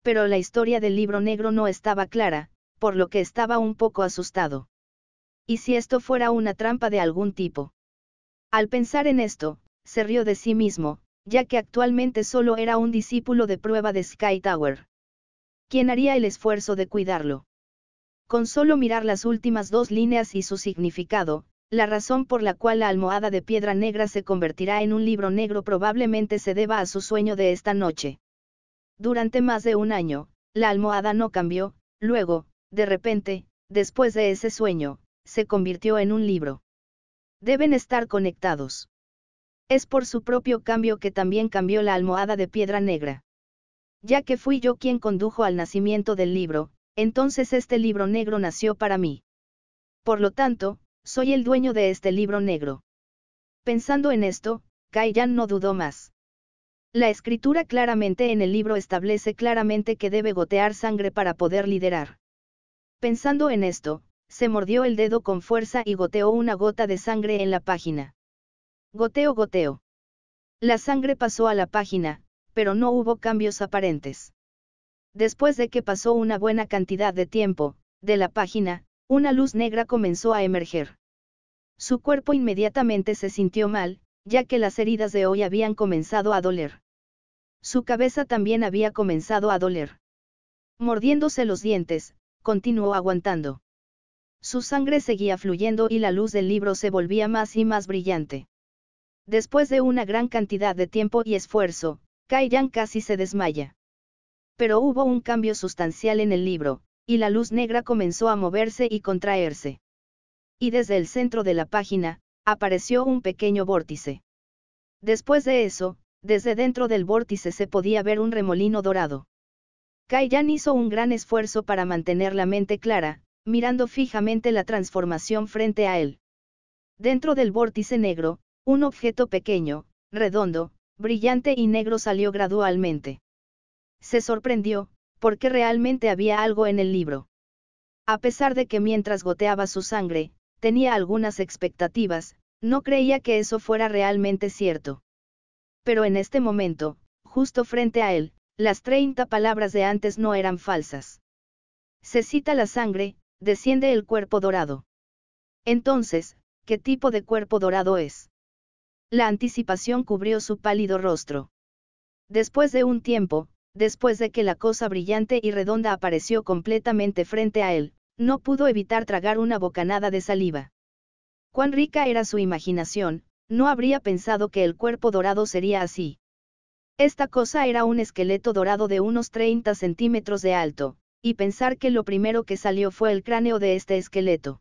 Pero la historia del libro negro no estaba clara, por lo que estaba un poco asustado. ¿Y si esto fuera una trampa de algún tipo? Al pensar en esto, se rió de sí mismo, ya que actualmente solo era un discípulo de prueba de Sky Tower. ¿Quién haría el esfuerzo de cuidarlo? Con solo mirar las últimas dos líneas y su significado, la razón por la cual la almohada de piedra negra se convertirá en un libro negro probablemente se deba a su sueño de esta noche. Durante más de un año, la almohada no cambió, luego, de repente, después de ese sueño, se convirtió en un libro. Deben estar conectados. Es por su propio cambio que también cambió la almohada de piedra negra. Ya que fui yo quien condujo al nacimiento del libro, entonces este libro negro nació para mí. Por lo tanto, soy el dueño de este libro negro. Pensando en esto, Kai Yan no dudó más. La escritura claramente en el libro establece claramente que debe gotear sangre para poder liderar. Pensando en esto, se mordió el dedo con fuerza y goteó una gota de sangre en la página. Goteo, goteo. La sangre pasó a la página, pero no hubo cambios aparentes. Después de que pasó una buena cantidad de tiempo, de la página, una luz negra comenzó a emerger. Su cuerpo inmediatamente se sintió mal, ya que las heridas de hoy habían comenzado a doler. Su cabeza también había comenzado a doler. Mordiéndose los dientes, continuó aguantando. Su sangre seguía fluyendo y la luz del libro se volvía más y más brillante. Después de una gran cantidad de tiempo y esfuerzo, Kaiyan casi se desmaya pero hubo un cambio sustancial en el libro, y la luz negra comenzó a moverse y contraerse. Y desde el centro de la página, apareció un pequeño vórtice. Después de eso, desde dentro del vórtice se podía ver un remolino dorado. Kaiyan hizo un gran esfuerzo para mantener la mente clara, mirando fijamente la transformación frente a él. Dentro del vórtice negro, un objeto pequeño, redondo, brillante y negro salió gradualmente se sorprendió, porque realmente había algo en el libro. A pesar de que mientras goteaba su sangre, tenía algunas expectativas, no creía que eso fuera realmente cierto. Pero en este momento, justo frente a él, las 30 palabras de antes no eran falsas. Se cita la sangre, desciende el cuerpo dorado. Entonces, ¿qué tipo de cuerpo dorado es? La anticipación cubrió su pálido rostro. Después de un tiempo, después de que la cosa brillante y redonda apareció completamente frente a él, no pudo evitar tragar una bocanada de saliva. Cuán rica era su imaginación, no habría pensado que el cuerpo dorado sería así. Esta cosa era un esqueleto dorado de unos 30 centímetros de alto, y pensar que lo primero que salió fue el cráneo de este esqueleto.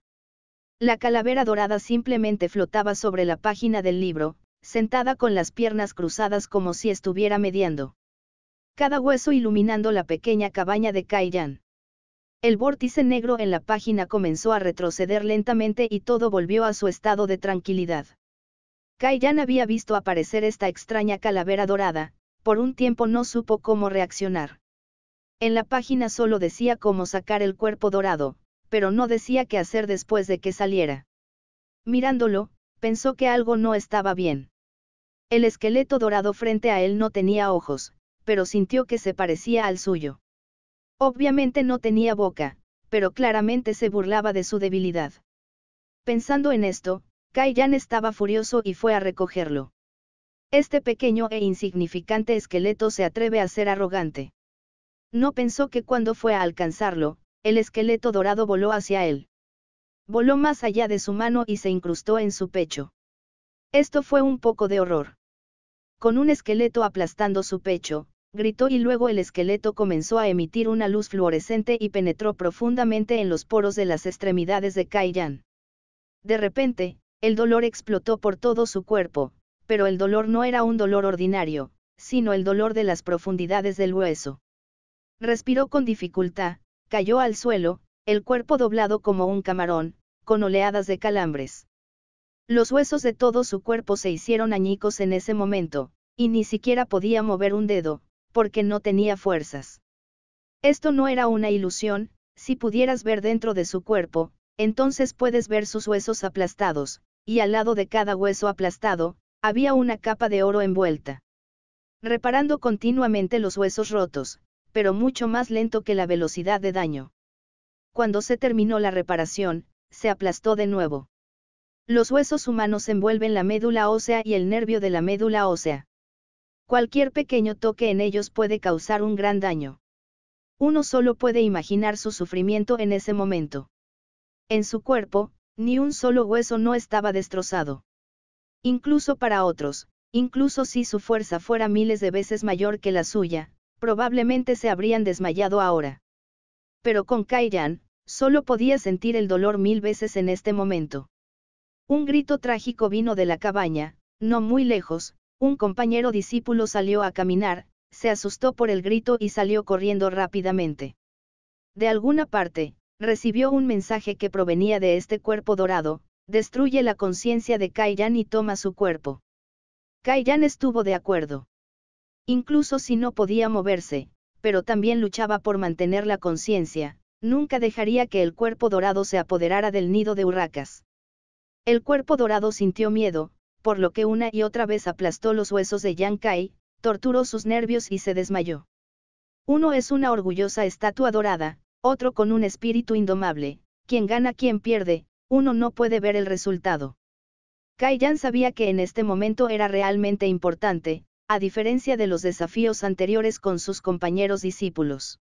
La calavera dorada simplemente flotaba sobre la página del libro, sentada con las piernas cruzadas como si estuviera mediando cada hueso iluminando la pequeña cabaña de Kaiyan. El vórtice negro en la página comenzó a retroceder lentamente y todo volvió a su estado de tranquilidad. Kaiyan había visto aparecer esta extraña calavera dorada, por un tiempo no supo cómo reaccionar. En la página solo decía cómo sacar el cuerpo dorado, pero no decía qué hacer después de que saliera. Mirándolo, pensó que algo no estaba bien. El esqueleto dorado frente a él no tenía ojos, pero sintió que se parecía al suyo. Obviamente no tenía boca, pero claramente se burlaba de su debilidad. Pensando en esto, Kai Yan estaba furioso y fue a recogerlo. Este pequeño e insignificante esqueleto se atreve a ser arrogante. No pensó que cuando fue a alcanzarlo, el esqueleto dorado voló hacia él. Voló más allá de su mano y se incrustó en su pecho. Esto fue un poco de horror. Con un esqueleto aplastando su pecho, gritó y luego el esqueleto comenzó a emitir una luz fluorescente y penetró profundamente en los poros de las extremidades de Kaiyan. De repente, el dolor explotó por todo su cuerpo, pero el dolor no era un dolor ordinario, sino el dolor de las profundidades del hueso. Respiró con dificultad, cayó al suelo, el cuerpo doblado como un camarón, con oleadas de calambres. Los huesos de todo su cuerpo se hicieron añicos en ese momento, y ni siquiera podía mover un dedo, porque no tenía fuerzas. Esto no era una ilusión, si pudieras ver dentro de su cuerpo, entonces puedes ver sus huesos aplastados, y al lado de cada hueso aplastado, había una capa de oro envuelta. Reparando continuamente los huesos rotos, pero mucho más lento que la velocidad de daño. Cuando se terminó la reparación, se aplastó de nuevo. Los huesos humanos envuelven la médula ósea y el nervio de la médula ósea. Cualquier pequeño toque en ellos puede causar un gran daño. Uno solo puede imaginar su sufrimiento en ese momento. En su cuerpo, ni un solo hueso no estaba destrozado. Incluso para otros, incluso si su fuerza fuera miles de veces mayor que la suya, probablemente se habrían desmayado ahora. Pero con Kaiyan, solo podía sentir el dolor mil veces en este momento. Un grito trágico vino de la cabaña, no muy lejos, un compañero discípulo salió a caminar, se asustó por el grito y salió corriendo rápidamente. De alguna parte, recibió un mensaje que provenía de este cuerpo dorado, destruye la conciencia de Kaiyan y toma su cuerpo. Kaiyan estuvo de acuerdo. Incluso si no podía moverse, pero también luchaba por mantener la conciencia, nunca dejaría que el cuerpo dorado se apoderara del nido de hurracas. El cuerpo dorado sintió miedo, por lo que una y otra vez aplastó los huesos de Yang Kai, torturó sus nervios y se desmayó. Uno es una orgullosa estatua dorada, otro con un espíritu indomable, quien gana quien pierde, uno no puede ver el resultado. Kai Yan sabía que en este momento era realmente importante, a diferencia de los desafíos anteriores con sus compañeros discípulos.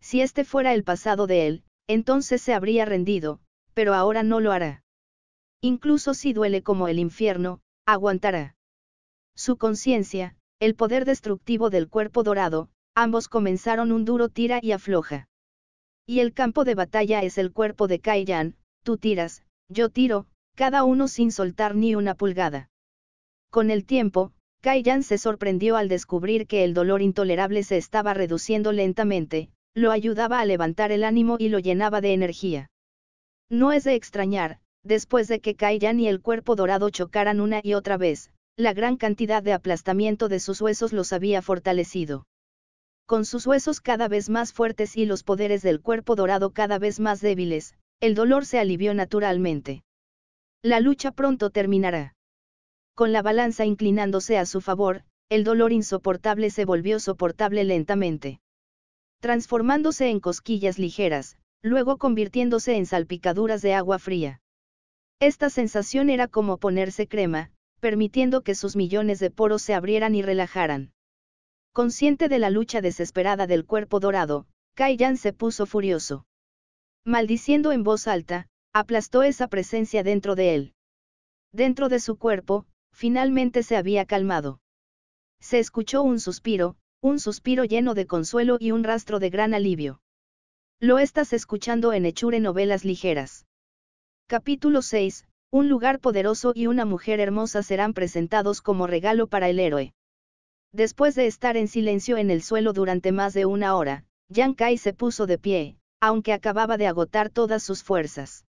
Si este fuera el pasado de él, entonces se habría rendido, pero ahora no lo hará. Incluso si duele como el infierno, aguantará. Su conciencia, el poder destructivo del cuerpo dorado, ambos comenzaron un duro tira y afloja. Y el campo de batalla es el cuerpo de Kai Yan, tú tiras, yo tiro, cada uno sin soltar ni una pulgada. Con el tiempo, Kai Yan se sorprendió al descubrir que el dolor intolerable se estaba reduciendo lentamente, lo ayudaba a levantar el ánimo y lo llenaba de energía. No es de extrañar, Después de que Kairan y el cuerpo dorado chocaran una y otra vez, la gran cantidad de aplastamiento de sus huesos los había fortalecido. Con sus huesos cada vez más fuertes y los poderes del cuerpo dorado cada vez más débiles, el dolor se alivió naturalmente. La lucha pronto terminará. Con la balanza inclinándose a su favor, el dolor insoportable se volvió soportable lentamente. Transformándose en cosquillas ligeras, luego convirtiéndose en salpicaduras de agua fría. Esta sensación era como ponerse crema, permitiendo que sus millones de poros se abrieran y relajaran. Consciente de la lucha desesperada del cuerpo dorado, Kai Yan se puso furioso. Maldiciendo en voz alta, aplastó esa presencia dentro de él. Dentro de su cuerpo, finalmente se había calmado. Se escuchó un suspiro, un suspiro lleno de consuelo y un rastro de gran alivio. Lo estás escuchando en Hechure Novelas Ligeras. Capítulo 6. Un lugar poderoso y una mujer hermosa serán presentados como regalo para el héroe. Después de estar en silencio en el suelo durante más de una hora, Yang Kai se puso de pie, aunque acababa de agotar todas sus fuerzas.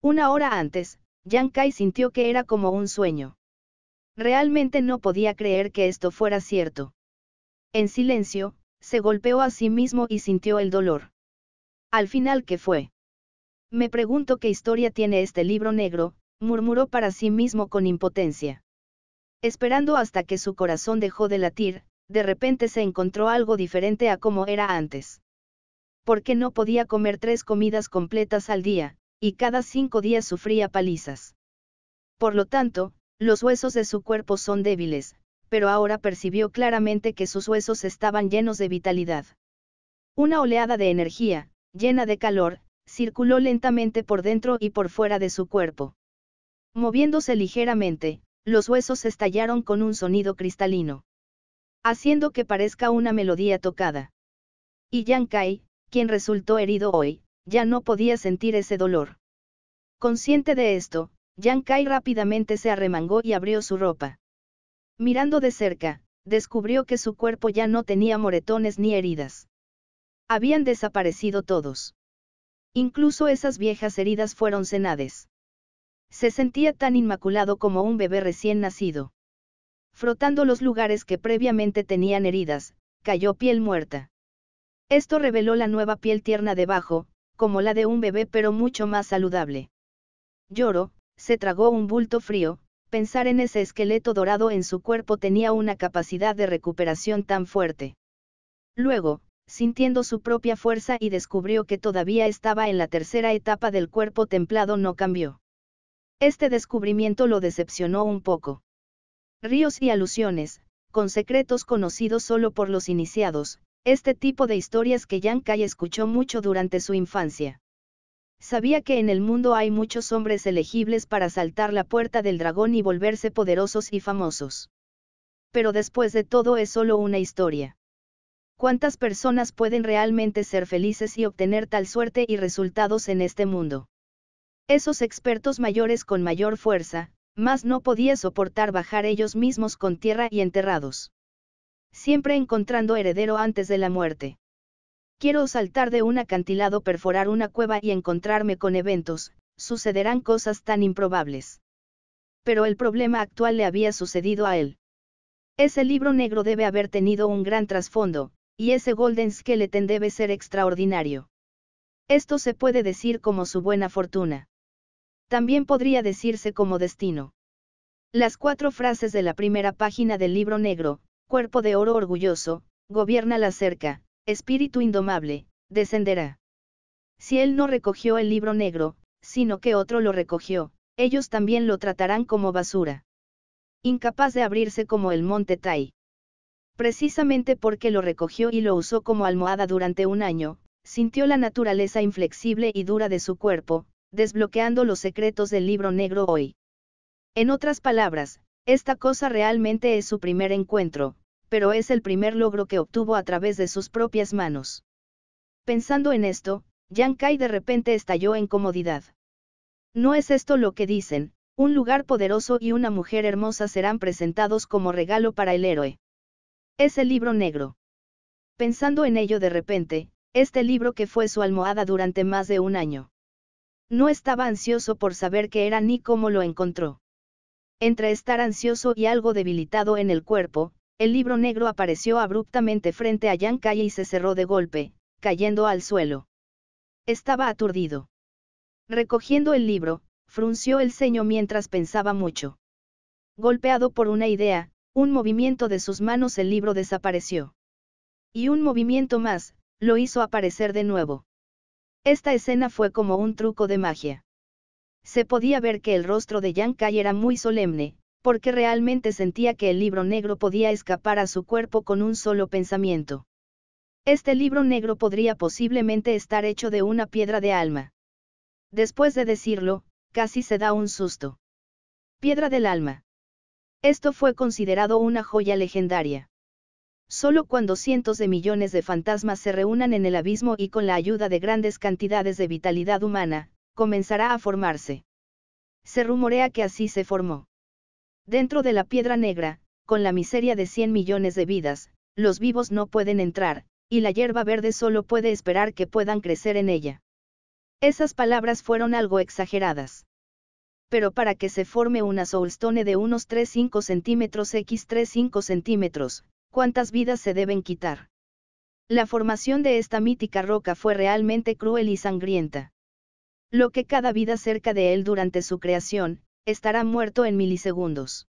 Una hora antes, Yang Kai sintió que era como un sueño. Realmente no podía creer que esto fuera cierto. En silencio, se golpeó a sí mismo y sintió el dolor. Al final, ¿qué fue? Me pregunto qué historia tiene este libro negro, murmuró para sí mismo con impotencia. Esperando hasta que su corazón dejó de latir, de repente se encontró algo diferente a como era antes. Porque no podía comer tres comidas completas al día, y cada cinco días sufría palizas. Por lo tanto, los huesos de su cuerpo son débiles, pero ahora percibió claramente que sus huesos estaban llenos de vitalidad. Una oleada de energía, llena de calor, circuló lentamente por dentro y por fuera de su cuerpo. Moviéndose ligeramente, los huesos estallaron con un sonido cristalino, haciendo que parezca una melodía tocada. Y Yang Kai, quien resultó herido hoy, ya no podía sentir ese dolor. Consciente de esto, Yang Kai rápidamente se arremangó y abrió su ropa. Mirando de cerca, descubrió que su cuerpo ya no tenía moretones ni heridas. Habían desaparecido todos. Incluso esas viejas heridas fueron cenades. Se sentía tan inmaculado como un bebé recién nacido. Frotando los lugares que previamente tenían heridas, cayó piel muerta. Esto reveló la nueva piel tierna debajo, como la de un bebé pero mucho más saludable. Lloro, se tragó un bulto frío, pensar en ese esqueleto dorado en su cuerpo tenía una capacidad de recuperación tan fuerte. Luego, sintiendo su propia fuerza y descubrió que todavía estaba en la tercera etapa del cuerpo templado no cambió. Este descubrimiento lo decepcionó un poco. Ríos y alusiones, con secretos conocidos solo por los iniciados, este tipo de historias que Kai escuchó mucho durante su infancia. Sabía que en el mundo hay muchos hombres elegibles para saltar la puerta del dragón y volverse poderosos y famosos. Pero después de todo es solo una historia. ¿Cuántas personas pueden realmente ser felices y obtener tal suerte y resultados en este mundo? Esos expertos mayores con mayor fuerza, más no podía soportar bajar ellos mismos con tierra y enterrados. Siempre encontrando heredero antes de la muerte. Quiero saltar de un acantilado, perforar una cueva y encontrarme con eventos, sucederán cosas tan improbables. Pero el problema actual le había sucedido a él. Ese libro negro debe haber tenido un gran trasfondo, y ese Golden Skeleton debe ser extraordinario. Esto se puede decir como su buena fortuna. También podría decirse como destino. Las cuatro frases de la primera página del libro negro, cuerpo de oro orgulloso, gobierna la cerca, espíritu indomable, descenderá. Si él no recogió el libro negro, sino que otro lo recogió, ellos también lo tratarán como basura. Incapaz de abrirse como el monte Tai. Precisamente porque lo recogió y lo usó como almohada durante un año, sintió la naturaleza inflexible y dura de su cuerpo, desbloqueando los secretos del libro negro hoy. En otras palabras, esta cosa realmente es su primer encuentro, pero es el primer logro que obtuvo a través de sus propias manos. Pensando en esto, Yang Kai de repente estalló en comodidad. No es esto lo que dicen, un lugar poderoso y una mujer hermosa serán presentados como regalo para el héroe. Es el libro negro. Pensando en ello de repente, este libro que fue su almohada durante más de un año. No estaba ansioso por saber qué era ni cómo lo encontró. Entre estar ansioso y algo debilitado en el cuerpo, el libro negro apareció abruptamente frente a Yan y se cerró de golpe, cayendo al suelo. Estaba aturdido. Recogiendo el libro, frunció el ceño mientras pensaba mucho. Golpeado por una idea, un movimiento de sus manos el libro desapareció. Y un movimiento más, lo hizo aparecer de nuevo. Esta escena fue como un truco de magia. Se podía ver que el rostro de Yang Kai era muy solemne, porque realmente sentía que el libro negro podía escapar a su cuerpo con un solo pensamiento. Este libro negro podría posiblemente estar hecho de una piedra de alma. Después de decirlo, casi se da un susto. Piedra del alma. Esto fue considerado una joya legendaria. Solo cuando cientos de millones de fantasmas se reúnan en el abismo y con la ayuda de grandes cantidades de vitalidad humana, comenzará a formarse. Se rumorea que así se formó. Dentro de la piedra negra, con la miseria de 100 millones de vidas, los vivos no pueden entrar, y la hierba verde solo puede esperar que puedan crecer en ella. Esas palabras fueron algo exageradas pero para que se forme una soulstone de unos 3-5 centímetros x 3-5 centímetros, ¿cuántas vidas se deben quitar? La formación de esta mítica roca fue realmente cruel y sangrienta. Lo que cada vida cerca de él durante su creación, estará muerto en milisegundos.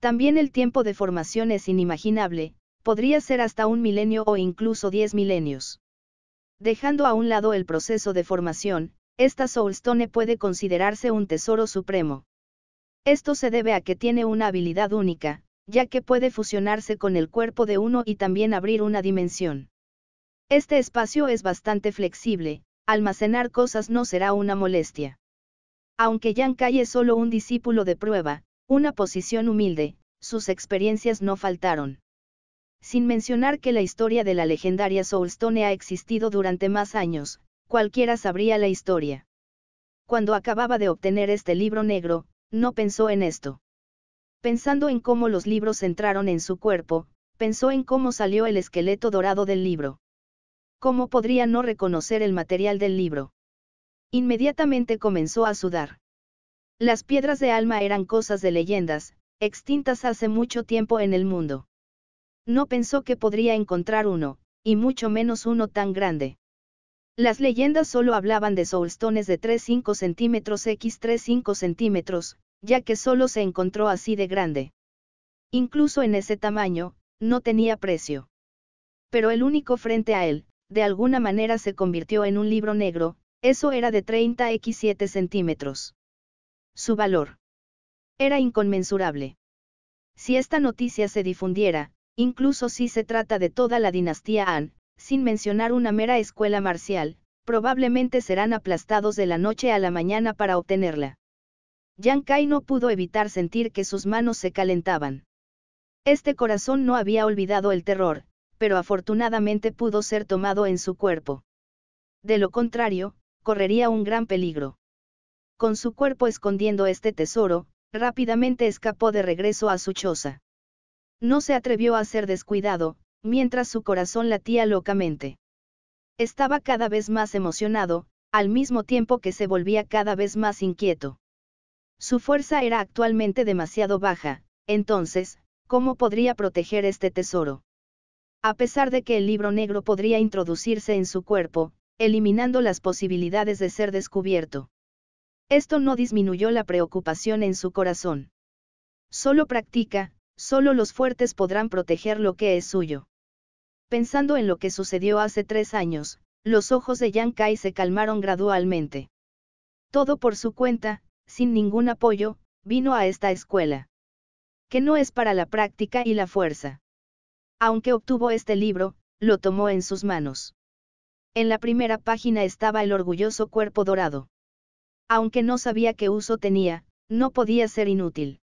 También el tiempo de formación es inimaginable, podría ser hasta un milenio o incluso diez milenios. Dejando a un lado el proceso de formación, esta Soulstone puede considerarse un tesoro supremo. Esto se debe a que tiene una habilidad única, ya que puede fusionarse con el cuerpo de uno y también abrir una dimensión. Este espacio es bastante flexible, almacenar cosas no será una molestia. Aunque Yang Kai es solo un discípulo de prueba, una posición humilde, sus experiencias no faltaron. Sin mencionar que la historia de la legendaria Soulstone ha existido durante más años, cualquiera sabría la historia. Cuando acababa de obtener este libro negro, no pensó en esto. Pensando en cómo los libros entraron en su cuerpo, pensó en cómo salió el esqueleto dorado del libro. ¿Cómo podría no reconocer el material del libro? Inmediatamente comenzó a sudar. Las piedras de alma eran cosas de leyendas, extintas hace mucho tiempo en el mundo. No pensó que podría encontrar uno, y mucho menos uno tan grande. Las leyendas solo hablaban de soulstones de 3,5 centímetros x 3,5 centímetros, ya que solo se encontró así de grande. Incluso en ese tamaño, no tenía precio. Pero el único frente a él, de alguna manera se convirtió en un libro negro, eso era de 30 x 7 centímetros. Su valor era inconmensurable. Si esta noticia se difundiera, incluso si se trata de toda la dinastía An, sin mencionar una mera escuela marcial, probablemente serán aplastados de la noche a la mañana para obtenerla. Yang Kai no pudo evitar sentir que sus manos se calentaban. Este corazón no había olvidado el terror, pero afortunadamente pudo ser tomado en su cuerpo. De lo contrario, correría un gran peligro. Con su cuerpo escondiendo este tesoro, rápidamente escapó de regreso a su choza. No se atrevió a ser descuidado, mientras su corazón latía locamente. Estaba cada vez más emocionado, al mismo tiempo que se volvía cada vez más inquieto. Su fuerza era actualmente demasiado baja, entonces, ¿cómo podría proteger este tesoro? A pesar de que el libro negro podría introducirse en su cuerpo, eliminando las posibilidades de ser descubierto. Esto no disminuyó la preocupación en su corazón. Solo practica, Solo los fuertes podrán proteger lo que es suyo. Pensando en lo que sucedió hace tres años, los ojos de Yang Kai se calmaron gradualmente. Todo por su cuenta, sin ningún apoyo, vino a esta escuela. Que no es para la práctica y la fuerza. Aunque obtuvo este libro, lo tomó en sus manos. En la primera página estaba el orgulloso cuerpo dorado. Aunque no sabía qué uso tenía, no podía ser inútil.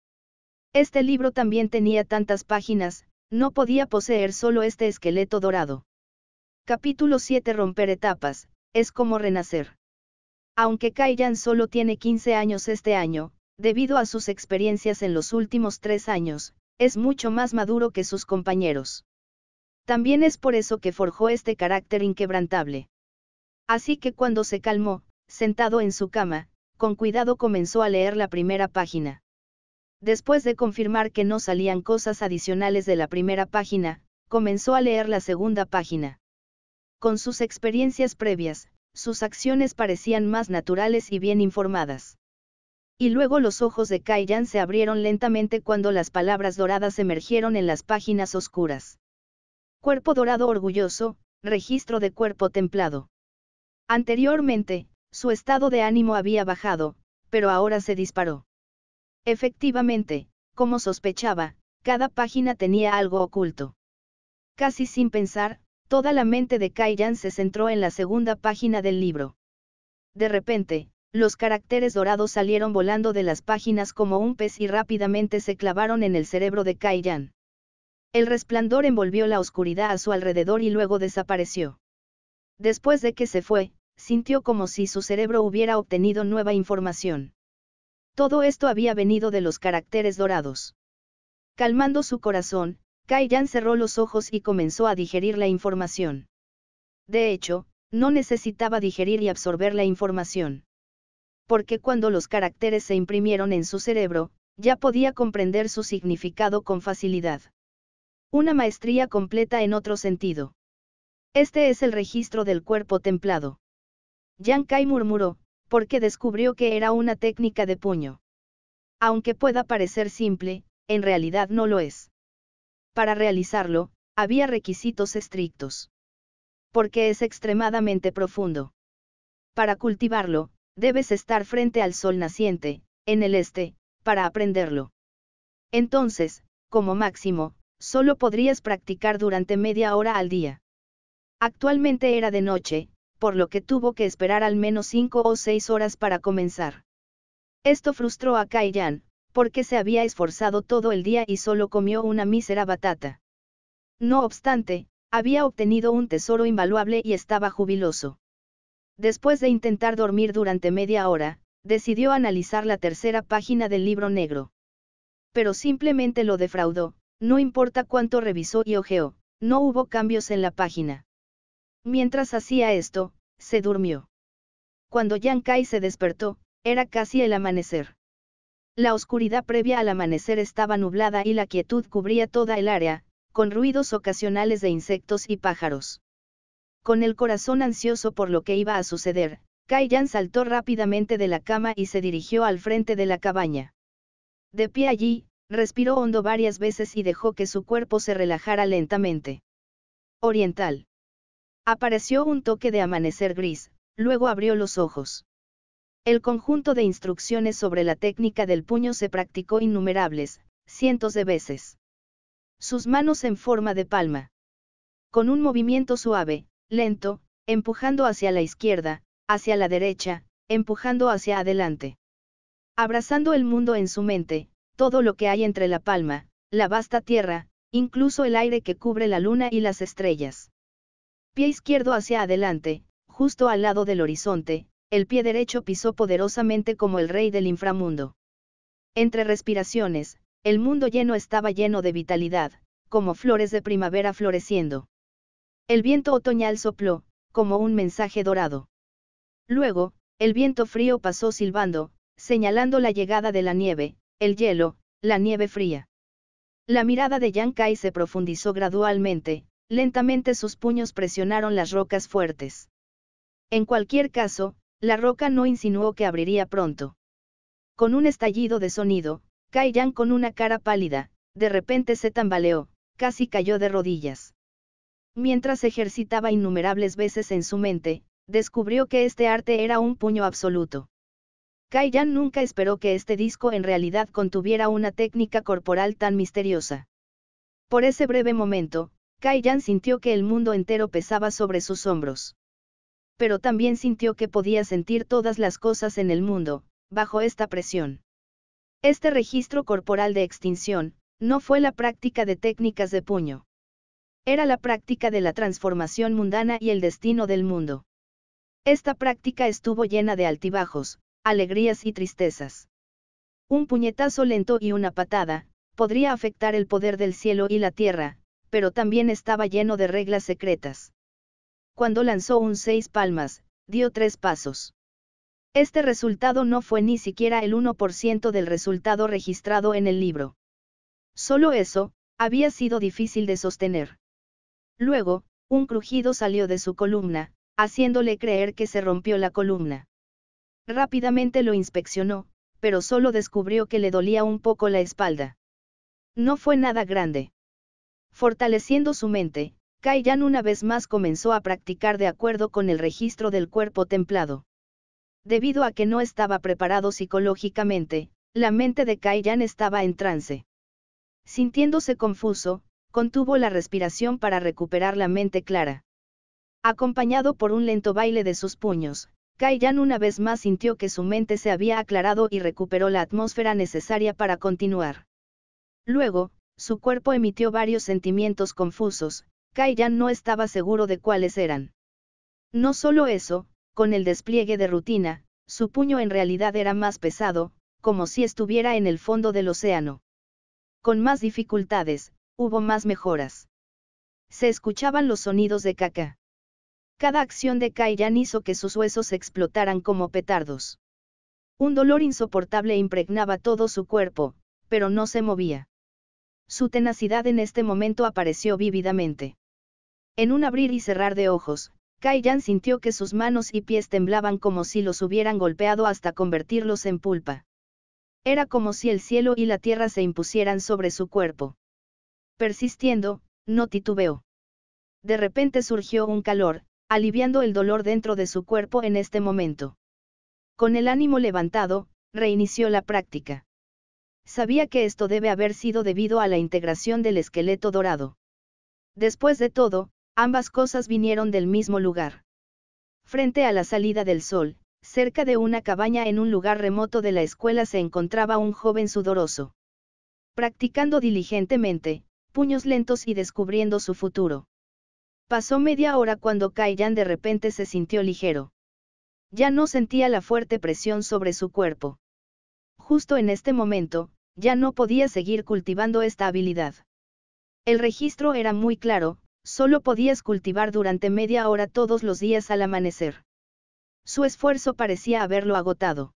Este libro también tenía tantas páginas, no podía poseer solo este esqueleto dorado. Capítulo 7 Romper etapas, es como renacer. Aunque Kaiyan solo tiene 15 años este año, debido a sus experiencias en los últimos tres años, es mucho más maduro que sus compañeros. También es por eso que forjó este carácter inquebrantable. Así que cuando se calmó, sentado en su cama, con cuidado comenzó a leer la primera página. Después de confirmar que no salían cosas adicionales de la primera página, comenzó a leer la segunda página. Con sus experiencias previas, sus acciones parecían más naturales y bien informadas. Y luego los ojos de Kaiyan se abrieron lentamente cuando las palabras doradas emergieron en las páginas oscuras. Cuerpo dorado orgulloso, registro de cuerpo templado. Anteriormente, su estado de ánimo había bajado, pero ahora se disparó. Efectivamente, como sospechaba, cada página tenía algo oculto. Casi sin pensar, toda la mente de Kaiyan se centró en la segunda página del libro. De repente, los caracteres dorados salieron volando de las páginas como un pez y rápidamente se clavaron en el cerebro de Kaiyan. El resplandor envolvió la oscuridad a su alrededor y luego desapareció. Después de que se fue, sintió como si su cerebro hubiera obtenido nueva información. Todo esto había venido de los caracteres dorados. Calmando su corazón, Kai Yan cerró los ojos y comenzó a digerir la información. De hecho, no necesitaba digerir y absorber la información. Porque cuando los caracteres se imprimieron en su cerebro, ya podía comprender su significado con facilidad. Una maestría completa en otro sentido. Este es el registro del cuerpo templado. Yang Kai murmuró, porque descubrió que era una técnica de puño. Aunque pueda parecer simple, en realidad no lo es. Para realizarlo, había requisitos estrictos. Porque es extremadamente profundo. Para cultivarlo, debes estar frente al sol naciente, en el este, para aprenderlo. Entonces, como máximo, solo podrías practicar durante media hora al día. Actualmente era de noche, por lo que tuvo que esperar al menos cinco o seis horas para comenzar. Esto frustró a Kai Yan, porque se había esforzado todo el día y solo comió una mísera batata. No obstante, había obtenido un tesoro invaluable y estaba jubiloso. Después de intentar dormir durante media hora, decidió analizar la tercera página del libro negro. Pero simplemente lo defraudó, no importa cuánto revisó y ojeó, no hubo cambios en la página. Mientras hacía esto, se durmió. Cuando Yang Kai se despertó, era casi el amanecer. La oscuridad previa al amanecer estaba nublada y la quietud cubría toda el área, con ruidos ocasionales de insectos y pájaros. Con el corazón ansioso por lo que iba a suceder, Kai Yan saltó rápidamente de la cama y se dirigió al frente de la cabaña. De pie allí, respiró hondo varias veces y dejó que su cuerpo se relajara lentamente. Oriental. Apareció un toque de amanecer gris, luego abrió los ojos. El conjunto de instrucciones sobre la técnica del puño se practicó innumerables, cientos de veces. Sus manos en forma de palma. Con un movimiento suave, lento, empujando hacia la izquierda, hacia la derecha, empujando hacia adelante. Abrazando el mundo en su mente, todo lo que hay entre la palma, la vasta tierra, incluso el aire que cubre la luna y las estrellas. Pie izquierdo hacia adelante, justo al lado del horizonte, el pie derecho pisó poderosamente como el rey del inframundo. Entre respiraciones, el mundo lleno estaba lleno de vitalidad, como flores de primavera floreciendo. El viento otoñal sopló, como un mensaje dorado. Luego, el viento frío pasó silbando, señalando la llegada de la nieve, el hielo, la nieve fría. La mirada de Yang Kai se profundizó gradualmente, Lentamente sus puños presionaron las rocas fuertes. En cualquier caso, la roca no insinuó que abriría pronto. Con un estallido de sonido, Kai yan con una cara pálida, de repente se tambaleó, casi cayó de rodillas. Mientras ejercitaba innumerables veces en su mente, descubrió que este arte era un puño absoluto. Kai Yan nunca esperó que este disco en realidad contuviera una técnica corporal tan misteriosa. Por ese breve momento, Kai sintió que el mundo entero pesaba sobre sus hombros. Pero también sintió que podía sentir todas las cosas en el mundo, bajo esta presión. Este registro corporal de extinción, no fue la práctica de técnicas de puño. Era la práctica de la transformación mundana y el destino del mundo. Esta práctica estuvo llena de altibajos, alegrías y tristezas. Un puñetazo lento y una patada, podría afectar el poder del cielo y la tierra, pero también estaba lleno de reglas secretas. Cuando lanzó un seis palmas, dio tres pasos. Este resultado no fue ni siquiera el 1% del resultado registrado en el libro. Solo eso, había sido difícil de sostener. Luego, un crujido salió de su columna, haciéndole creer que se rompió la columna. Rápidamente lo inspeccionó, pero solo descubrió que le dolía un poco la espalda. No fue nada grande. Fortaleciendo su mente, Kai Yan una vez más comenzó a practicar de acuerdo con el registro del cuerpo templado. Debido a que no estaba preparado psicológicamente, la mente de Kai Yan estaba en trance. Sintiéndose confuso, contuvo la respiración para recuperar la mente clara. Acompañado por un lento baile de sus puños, Kai Yan una vez más sintió que su mente se había aclarado y recuperó la atmósfera necesaria para continuar. Luego, su cuerpo emitió varios sentimientos confusos, Kaiyan no estaba seguro de cuáles eran. No solo eso, con el despliegue de rutina, su puño en realidad era más pesado, como si estuviera en el fondo del océano. Con más dificultades, hubo más mejoras. Se escuchaban los sonidos de caca. Cada acción de Kaiyan hizo que sus huesos explotaran como petardos. Un dolor insoportable impregnaba todo su cuerpo, pero no se movía. Su tenacidad en este momento apareció vívidamente. En un abrir y cerrar de ojos, Kai Yan sintió que sus manos y pies temblaban como si los hubieran golpeado hasta convertirlos en pulpa. Era como si el cielo y la tierra se impusieran sobre su cuerpo. Persistiendo, no titubeó. De repente surgió un calor, aliviando el dolor dentro de su cuerpo en este momento. Con el ánimo levantado, reinició la práctica. Sabía que esto debe haber sido debido a la integración del esqueleto dorado. Después de todo, ambas cosas vinieron del mismo lugar. Frente a la salida del sol, cerca de una cabaña en un lugar remoto de la escuela se encontraba un joven sudoroso. Practicando diligentemente, puños lentos y descubriendo su futuro. Pasó media hora cuando Kaiyan de repente se sintió ligero. Ya no sentía la fuerte presión sobre su cuerpo. Justo en este momento, ya no podía seguir cultivando esta habilidad. El registro era muy claro, solo podías cultivar durante media hora todos los días al amanecer. Su esfuerzo parecía haberlo agotado.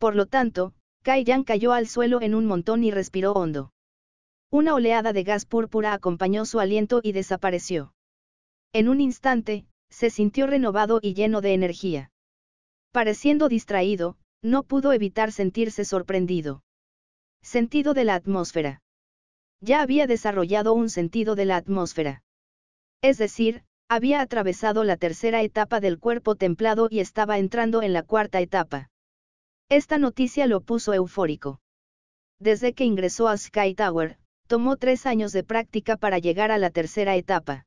Por lo tanto, Kai Yang cayó al suelo en un montón y respiró hondo. Una oleada de gas púrpura acompañó su aliento y desapareció. En un instante, se sintió renovado y lleno de energía. Pareciendo distraído, no pudo evitar sentirse sorprendido. Sentido de la atmósfera. Ya había desarrollado un sentido de la atmósfera. Es decir, había atravesado la tercera etapa del cuerpo templado y estaba entrando en la cuarta etapa. Esta noticia lo puso eufórico. Desde que ingresó a Sky Tower, tomó tres años de práctica para llegar a la tercera etapa.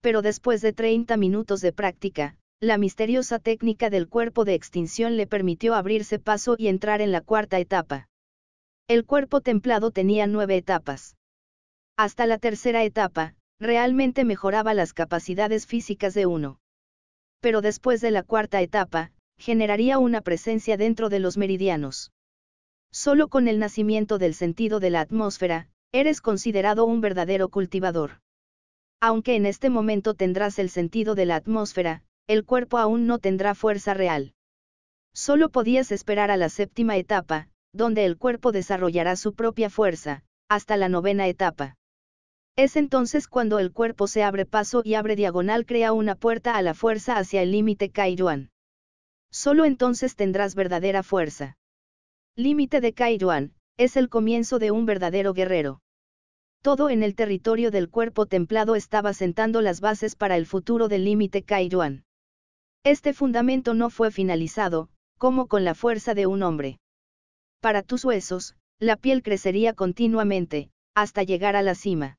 Pero después de 30 minutos de práctica, la misteriosa técnica del cuerpo de extinción le permitió abrirse paso y entrar en la cuarta etapa. El cuerpo templado tenía nueve etapas. Hasta la tercera etapa, realmente mejoraba las capacidades físicas de uno. Pero después de la cuarta etapa, generaría una presencia dentro de los meridianos. Solo con el nacimiento del sentido de la atmósfera, eres considerado un verdadero cultivador. Aunque en este momento tendrás el sentido de la atmósfera, el cuerpo aún no tendrá fuerza real. Solo podías esperar a la séptima etapa, donde el cuerpo desarrollará su propia fuerza, hasta la novena etapa. Es entonces cuando el cuerpo se abre paso y abre diagonal crea una puerta a la fuerza hacia el límite Kai Solo entonces tendrás verdadera fuerza. Límite de Kaiyuan, es el comienzo de un verdadero guerrero. Todo en el territorio del cuerpo templado estaba sentando las bases para el futuro del límite Kai este fundamento no fue finalizado, como con la fuerza de un hombre. Para tus huesos, la piel crecería continuamente, hasta llegar a la cima.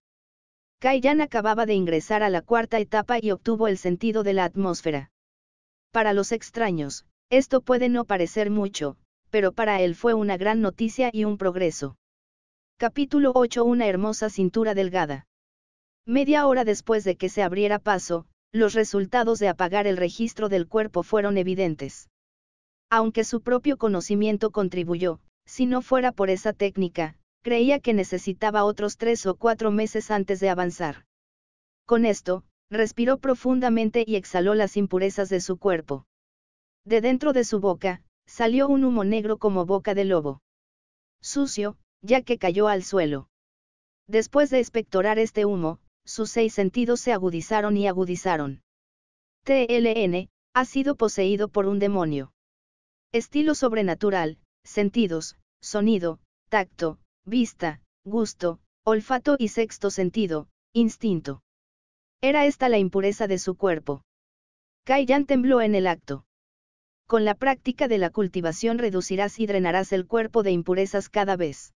Kaiyan acababa de ingresar a la cuarta etapa y obtuvo el sentido de la atmósfera. Para los extraños, esto puede no parecer mucho, pero para él fue una gran noticia y un progreso. Capítulo 8 Una hermosa cintura delgada. Media hora después de que se abriera paso, los resultados de apagar el registro del cuerpo fueron evidentes. Aunque su propio conocimiento contribuyó, si no fuera por esa técnica, creía que necesitaba otros tres o cuatro meses antes de avanzar. Con esto, respiró profundamente y exhaló las impurezas de su cuerpo. De dentro de su boca, salió un humo negro como boca de lobo. Sucio, ya que cayó al suelo. Después de espectorar este humo, sus seis sentidos se agudizaron y agudizaron. TLN, ha sido poseído por un demonio. Estilo sobrenatural, sentidos, sonido, tacto, vista, gusto, olfato y sexto sentido, instinto. Era esta la impureza de su cuerpo. Kaiyan tembló en el acto. Con la práctica de la cultivación reducirás y drenarás el cuerpo de impurezas cada vez.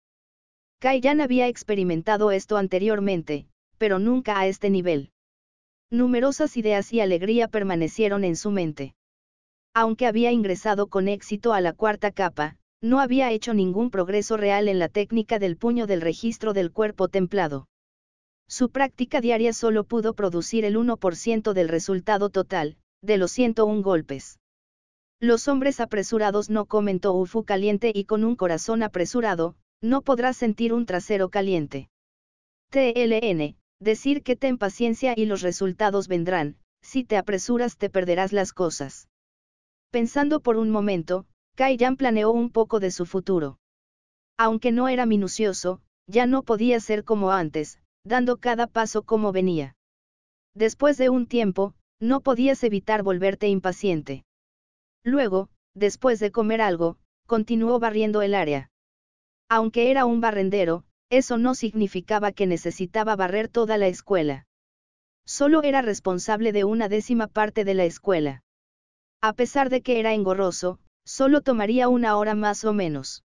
Kaiyan había experimentado esto anteriormente, pero nunca a este nivel. Numerosas ideas y alegría permanecieron en su mente. Aunque había ingresado con éxito a la cuarta capa, no había hecho ningún progreso real en la técnica del puño del registro del cuerpo templado. Su práctica diaria solo pudo producir el 1% del resultado total, de los 101 golpes. Los hombres apresurados no comentó Ufu caliente y con un corazón apresurado, no podrás sentir un trasero caliente. TLN, Decir que ten paciencia y los resultados vendrán, si te apresuras te perderás las cosas. Pensando por un momento, Kai Yan planeó un poco de su futuro. Aunque no era minucioso, ya no podía ser como antes, dando cada paso como venía. Después de un tiempo, no podías evitar volverte impaciente. Luego, después de comer algo, continuó barriendo el área. Aunque era un barrendero, eso no significaba que necesitaba barrer toda la escuela. Solo era responsable de una décima parte de la escuela. A pesar de que era engorroso, solo tomaría una hora más o menos.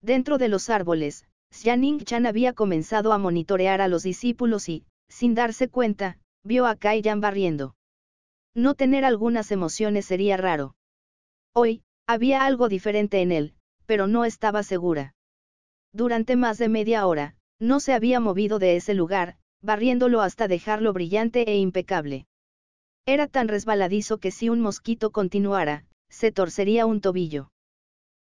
Dentro de los árboles, Xianing Chan había comenzado a monitorear a los discípulos y, sin darse cuenta, vio a Kai Yan barriendo. No tener algunas emociones sería raro. Hoy, había algo diferente en él, pero no estaba segura. Durante más de media hora, no se había movido de ese lugar, barriéndolo hasta dejarlo brillante e impecable. Era tan resbaladizo que si un mosquito continuara, se torcería un tobillo.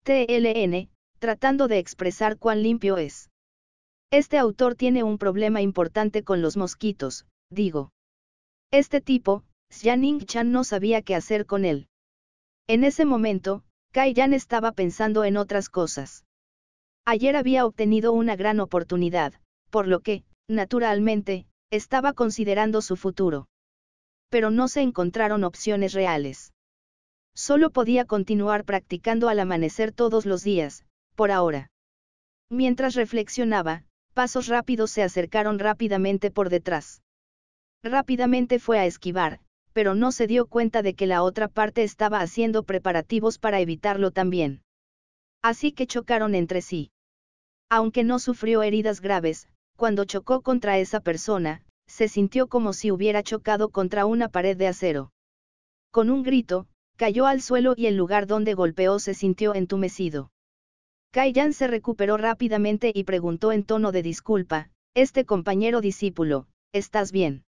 TLN, tratando de expresar cuán limpio es. Este autor tiene un problema importante con los mosquitos, digo. Este tipo, Xianing Chan no sabía qué hacer con él. En ese momento, Kai Yan estaba pensando en otras cosas. Ayer había obtenido una gran oportunidad, por lo que, naturalmente, estaba considerando su futuro. Pero no se encontraron opciones reales. Solo podía continuar practicando al amanecer todos los días, por ahora. Mientras reflexionaba, pasos rápidos se acercaron rápidamente por detrás. Rápidamente fue a esquivar, pero no se dio cuenta de que la otra parte estaba haciendo preparativos para evitarlo también. Así que chocaron entre sí. Aunque no sufrió heridas graves, cuando chocó contra esa persona, se sintió como si hubiera chocado contra una pared de acero. Con un grito, cayó al suelo y el lugar donde golpeó se sintió entumecido. Kai se recuperó rápidamente y preguntó en tono de disculpa, este compañero discípulo, ¿estás bien?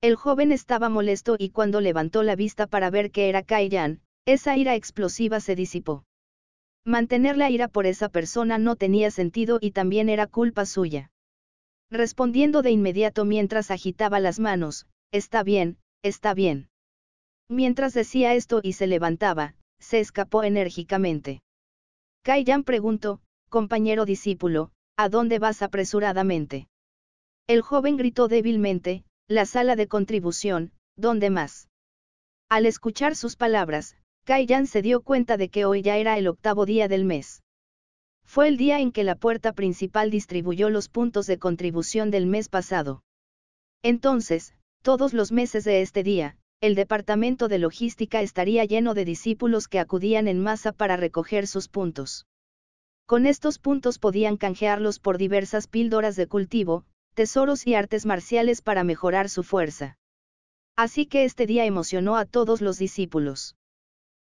El joven estaba molesto y cuando levantó la vista para ver que era Kai esa ira explosiva se disipó. Mantener la ira por esa persona no tenía sentido y también era culpa suya. Respondiendo de inmediato mientras agitaba las manos, está bien, está bien. Mientras decía esto y se levantaba, se escapó enérgicamente. Kai preguntó, compañero discípulo, ¿a dónde vas apresuradamente? El joven gritó débilmente, la sala de contribución, ¿dónde más? Al escuchar sus palabras, Kai se dio cuenta de que hoy ya era el octavo día del mes. Fue el día en que la puerta principal distribuyó los puntos de contribución del mes pasado. Entonces, todos los meses de este día, el departamento de logística estaría lleno de discípulos que acudían en masa para recoger sus puntos. Con estos puntos podían canjearlos por diversas píldoras de cultivo, tesoros y artes marciales para mejorar su fuerza. Así que este día emocionó a todos los discípulos.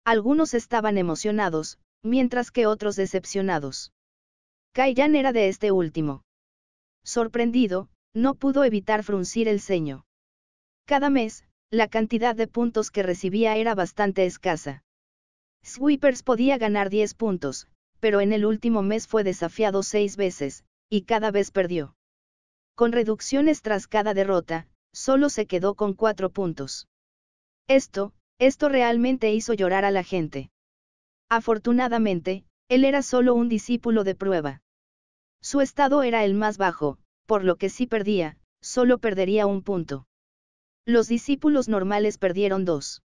Algunos estaban emocionados, mientras que otros decepcionados. Kaiyan era de este último. Sorprendido, no pudo evitar fruncir el ceño. Cada mes, la cantidad de puntos que recibía era bastante escasa. Sweepers podía ganar 10 puntos, pero en el último mes fue desafiado seis veces, y cada vez perdió. Con reducciones tras cada derrota, solo se quedó con 4 puntos. Esto, esto realmente hizo llorar a la gente. Afortunadamente, él era solo un discípulo de prueba. Su estado era el más bajo, por lo que si perdía, solo perdería un punto. Los discípulos normales perdieron dos.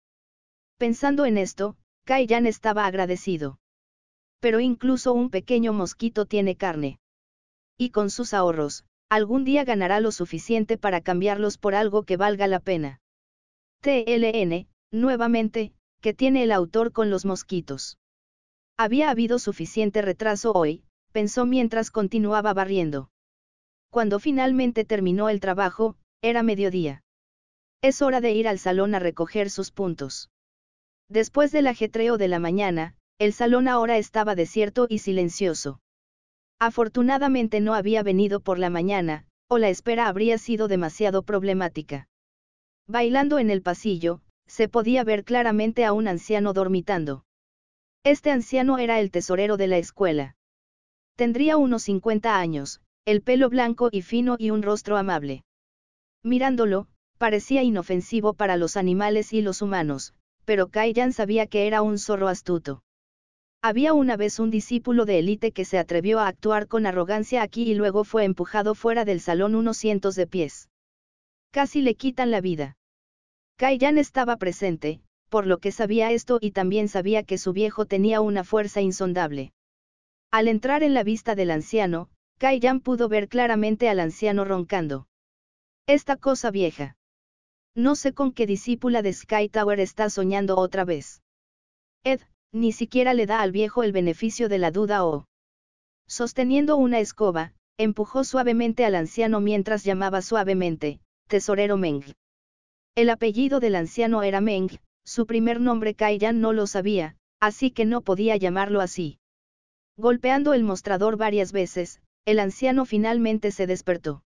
Pensando en esto, Kai estaba agradecido. Pero incluso un pequeño mosquito tiene carne. Y con sus ahorros, algún día ganará lo suficiente para cambiarlos por algo que valga la pena. TLN, nuevamente, que tiene el autor con los mosquitos. Había habido suficiente retraso hoy, pensó mientras continuaba barriendo. Cuando finalmente terminó el trabajo, era mediodía. Es hora de ir al salón a recoger sus puntos. Después del ajetreo de la mañana, el salón ahora estaba desierto y silencioso. Afortunadamente no había venido por la mañana, o la espera habría sido demasiado problemática. Bailando en el pasillo, se podía ver claramente a un anciano dormitando. Este anciano era el tesorero de la escuela. Tendría unos 50 años, el pelo blanco y fino y un rostro amable. Mirándolo, parecía inofensivo para los animales y los humanos, pero Kaiyan sabía que era un zorro astuto. Había una vez un discípulo de élite que se atrevió a actuar con arrogancia aquí y luego fue empujado fuera del salón unos cientos de pies. Casi le quitan la vida. Kaiyan estaba presente, por lo que sabía esto y también sabía que su viejo tenía una fuerza insondable. Al entrar en la vista del anciano, Kaiyan pudo ver claramente al anciano roncando. Esta cosa vieja. No sé con qué discípula de Sky Tower está soñando otra vez. Ed, ni siquiera le da al viejo el beneficio de la duda o... Sosteniendo una escoba, empujó suavemente al anciano mientras llamaba suavemente, Tesorero Meng. El apellido del anciano era Meng, su primer nombre Kaiyan no lo sabía, así que no podía llamarlo así. Golpeando el mostrador varias veces, el anciano finalmente se despertó.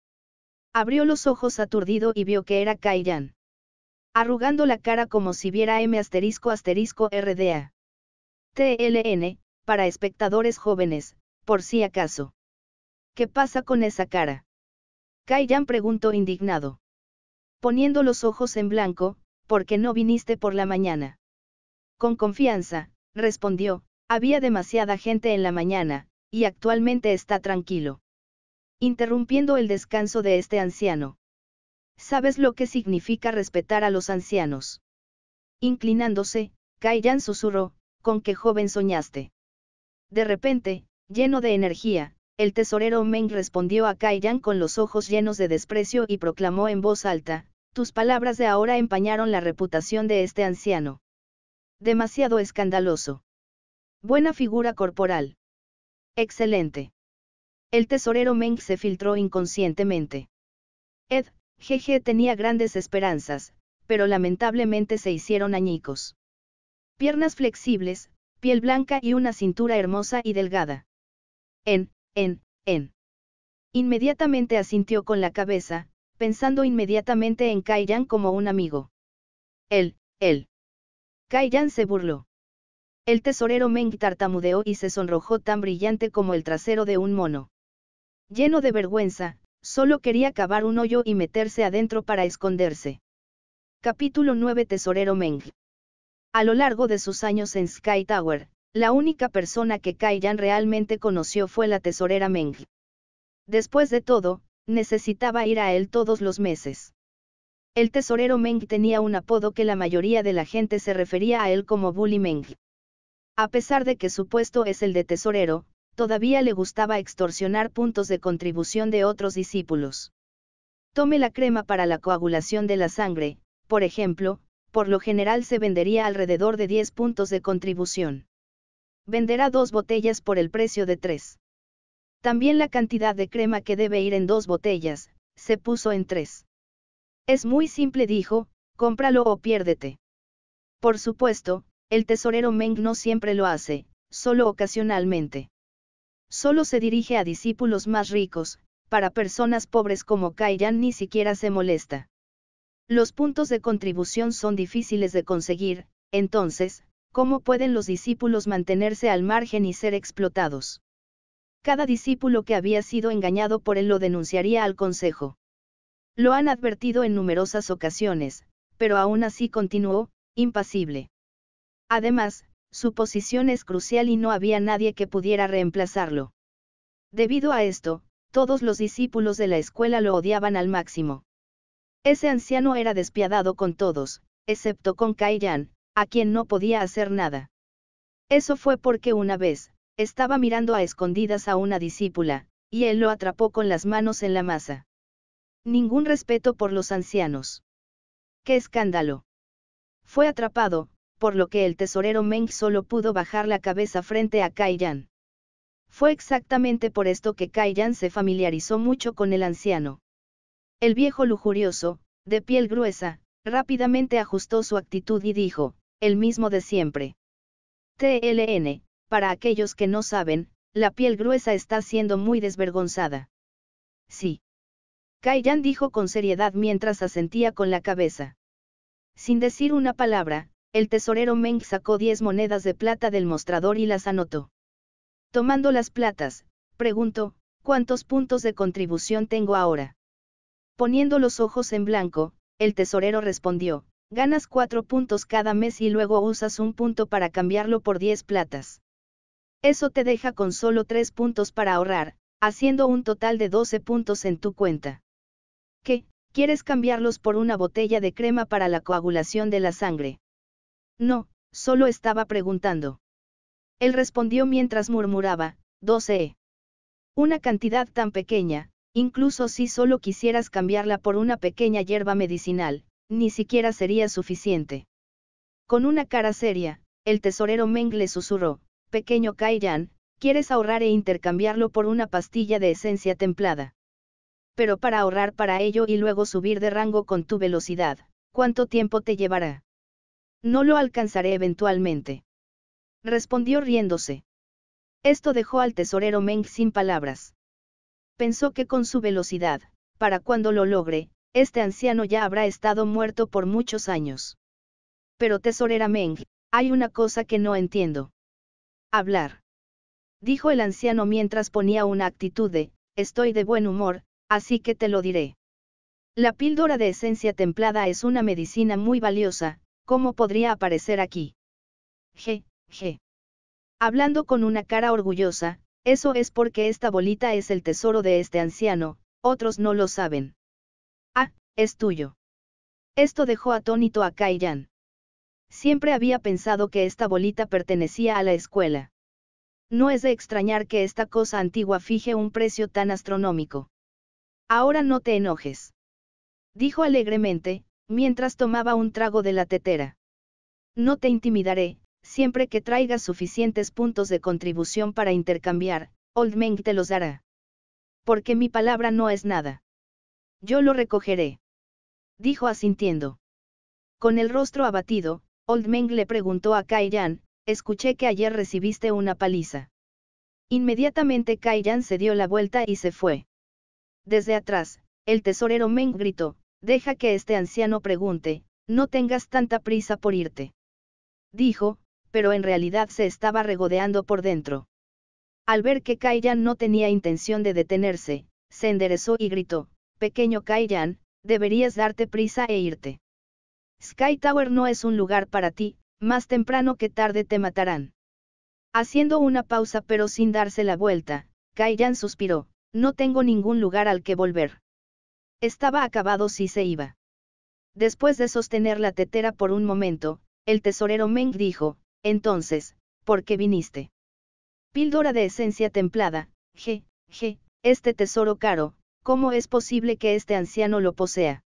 Abrió los ojos aturdido y vio que era Kaiyan. Arrugando la cara como si viera M asterisco asterisco RDA. TLN, para espectadores jóvenes, por si acaso. ¿Qué pasa con esa cara? Kaiyan preguntó indignado poniendo los ojos en blanco, porque no viniste por la mañana. Con confianza, respondió, había demasiada gente en la mañana, y actualmente está tranquilo. Interrumpiendo el descanso de este anciano. ¿Sabes lo que significa respetar a los ancianos? Inclinándose, Kaiyan susurró, con qué joven soñaste. De repente, lleno de energía, el tesorero Meng respondió a Kaiyan con los ojos llenos de desprecio y proclamó en voz alta, tus palabras de ahora empañaron la reputación de este anciano. Demasiado escandaloso. Buena figura corporal. Excelente. El tesorero Meng se filtró inconscientemente. Ed, GG tenía grandes esperanzas, pero lamentablemente se hicieron añicos. Piernas flexibles, piel blanca y una cintura hermosa y delgada. En, en, en. Inmediatamente asintió con la cabeza, pensando inmediatamente en Kai como un amigo. Él, él. Kaiyan se burló. El tesorero Meng tartamudeó y se sonrojó tan brillante como el trasero de un mono. Lleno de vergüenza, solo quería cavar un hoyo y meterse adentro para esconderse. Capítulo 9 Tesorero Meng. A lo largo de sus años en Sky Tower, la única persona que Kaiyan realmente conoció fue la tesorera Meng. Después de todo, necesitaba ir a él todos los meses. El tesorero Meng tenía un apodo que la mayoría de la gente se refería a él como Bully Meng. A pesar de que su puesto es el de tesorero, todavía le gustaba extorsionar puntos de contribución de otros discípulos. Tome la crema para la coagulación de la sangre, por ejemplo, por lo general se vendería alrededor de 10 puntos de contribución. Venderá dos botellas por el precio de tres. También la cantidad de crema que debe ir en dos botellas, se puso en tres. Es muy simple, dijo, cómpralo o piérdete. Por supuesto, el tesorero Meng no siempre lo hace, solo ocasionalmente. Solo se dirige a discípulos más ricos, para personas pobres como Yan ni siquiera se molesta. Los puntos de contribución son difíciles de conseguir, entonces, ¿cómo pueden los discípulos mantenerse al margen y ser explotados? Cada discípulo que había sido engañado por él lo denunciaría al consejo. Lo han advertido en numerosas ocasiones, pero aún así continuó, impasible. Además, su posición es crucial y no había nadie que pudiera reemplazarlo. Debido a esto, todos los discípulos de la escuela lo odiaban al máximo. Ese anciano era despiadado con todos, excepto con Yan, a quien no podía hacer nada. Eso fue porque una vez, estaba mirando a escondidas a una discípula, y él lo atrapó con las manos en la masa. Ningún respeto por los ancianos. ¡Qué escándalo! Fue atrapado, por lo que el tesorero Meng solo pudo bajar la cabeza frente a Kai Yan. Fue exactamente por esto que Kai Yan se familiarizó mucho con el anciano. El viejo lujurioso, de piel gruesa, rápidamente ajustó su actitud y dijo, el mismo de siempre. TLN, para aquellos que no saben, la piel gruesa está siendo muy desvergonzada. Sí. Yan dijo con seriedad mientras asentía con la cabeza. Sin decir una palabra, el tesorero Meng sacó 10 monedas de plata del mostrador y las anotó. Tomando las platas, preguntó, ¿cuántos puntos de contribución tengo ahora? Poniendo los ojos en blanco, el tesorero respondió, ganas cuatro puntos cada mes y luego usas un punto para cambiarlo por diez platas. Eso te deja con solo tres puntos para ahorrar, haciendo un total de 12 puntos en tu cuenta. ¿Qué? ¿Quieres cambiarlos por una botella de crema para la coagulación de la sangre? No, solo estaba preguntando. Él respondió mientras murmuraba, 12 Una cantidad tan pequeña, incluso si solo quisieras cambiarla por una pequeña hierba medicinal, ni siquiera sería suficiente. Con una cara seria, el tesorero Meng le susurró, pequeño Kaiyan, quieres ahorrar e intercambiarlo por una pastilla de esencia templada. Pero para ahorrar para ello y luego subir de rango con tu velocidad, ¿cuánto tiempo te llevará? No lo alcanzaré eventualmente. Respondió riéndose. Esto dejó al tesorero Meng sin palabras. Pensó que con su velocidad, para cuando lo logre, este anciano ya habrá estado muerto por muchos años. Pero tesorera Meng, hay una cosa que no entiendo hablar. Dijo el anciano mientras ponía una actitud de, estoy de buen humor, así que te lo diré. La píldora de esencia templada es una medicina muy valiosa, ¿cómo podría aparecer aquí? Je, je. Hablando con una cara orgullosa, eso es porque esta bolita es el tesoro de este anciano, otros no lo saben. Ah, es tuyo. Esto dejó atónito a Kai Siempre había pensado que esta bolita pertenecía a la escuela. No es de extrañar que esta cosa antigua fije un precio tan astronómico. Ahora no te enojes. Dijo alegremente, mientras tomaba un trago de la tetera. No te intimidaré, siempre que traigas suficientes puntos de contribución para intercambiar, Old Meng te los dará. Porque mi palabra no es nada. Yo lo recogeré. Dijo asintiendo. Con el rostro abatido, Old Meng le preguntó a Kai Yan, escuché que ayer recibiste una paliza. Inmediatamente Kai Yan se dio la vuelta y se fue. Desde atrás, el tesorero Meng gritó, deja que este anciano pregunte, no tengas tanta prisa por irte. Dijo, pero en realidad se estaba regodeando por dentro. Al ver que Yan no tenía intención de detenerse, se enderezó y gritó, Pequeño Yan, deberías darte prisa e irte. Sky Tower no es un lugar para ti, más temprano que tarde te matarán. Haciendo una pausa pero sin darse la vuelta, Kaiyan suspiró, no tengo ningún lugar al que volver. Estaba acabado si se iba. Después de sostener la tetera por un momento, el tesorero Meng dijo, entonces, ¿por qué viniste? Píldora de esencia templada, je, je, este tesoro caro, ¿cómo es posible que este anciano lo posea?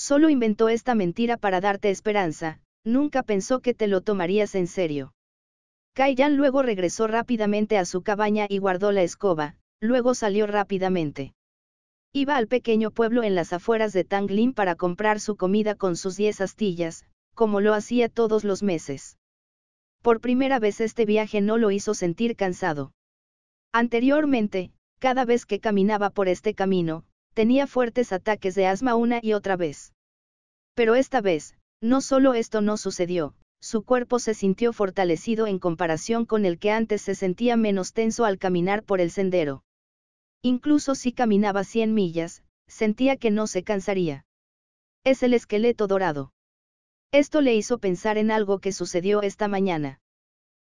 Solo inventó esta mentira para darte esperanza, nunca pensó que te lo tomarías en serio. Kai Yan luego regresó rápidamente a su cabaña y guardó la escoba, luego salió rápidamente. Iba al pequeño pueblo en las afueras de Tanglin para comprar su comida con sus diez astillas, como lo hacía todos los meses. Por primera vez este viaje no lo hizo sentir cansado. Anteriormente, cada vez que caminaba por este camino, tenía fuertes ataques de asma una y otra vez. Pero esta vez, no solo esto no sucedió, su cuerpo se sintió fortalecido en comparación con el que antes se sentía menos tenso al caminar por el sendero. Incluso si caminaba 100 millas, sentía que no se cansaría. Es el esqueleto dorado. Esto le hizo pensar en algo que sucedió esta mañana.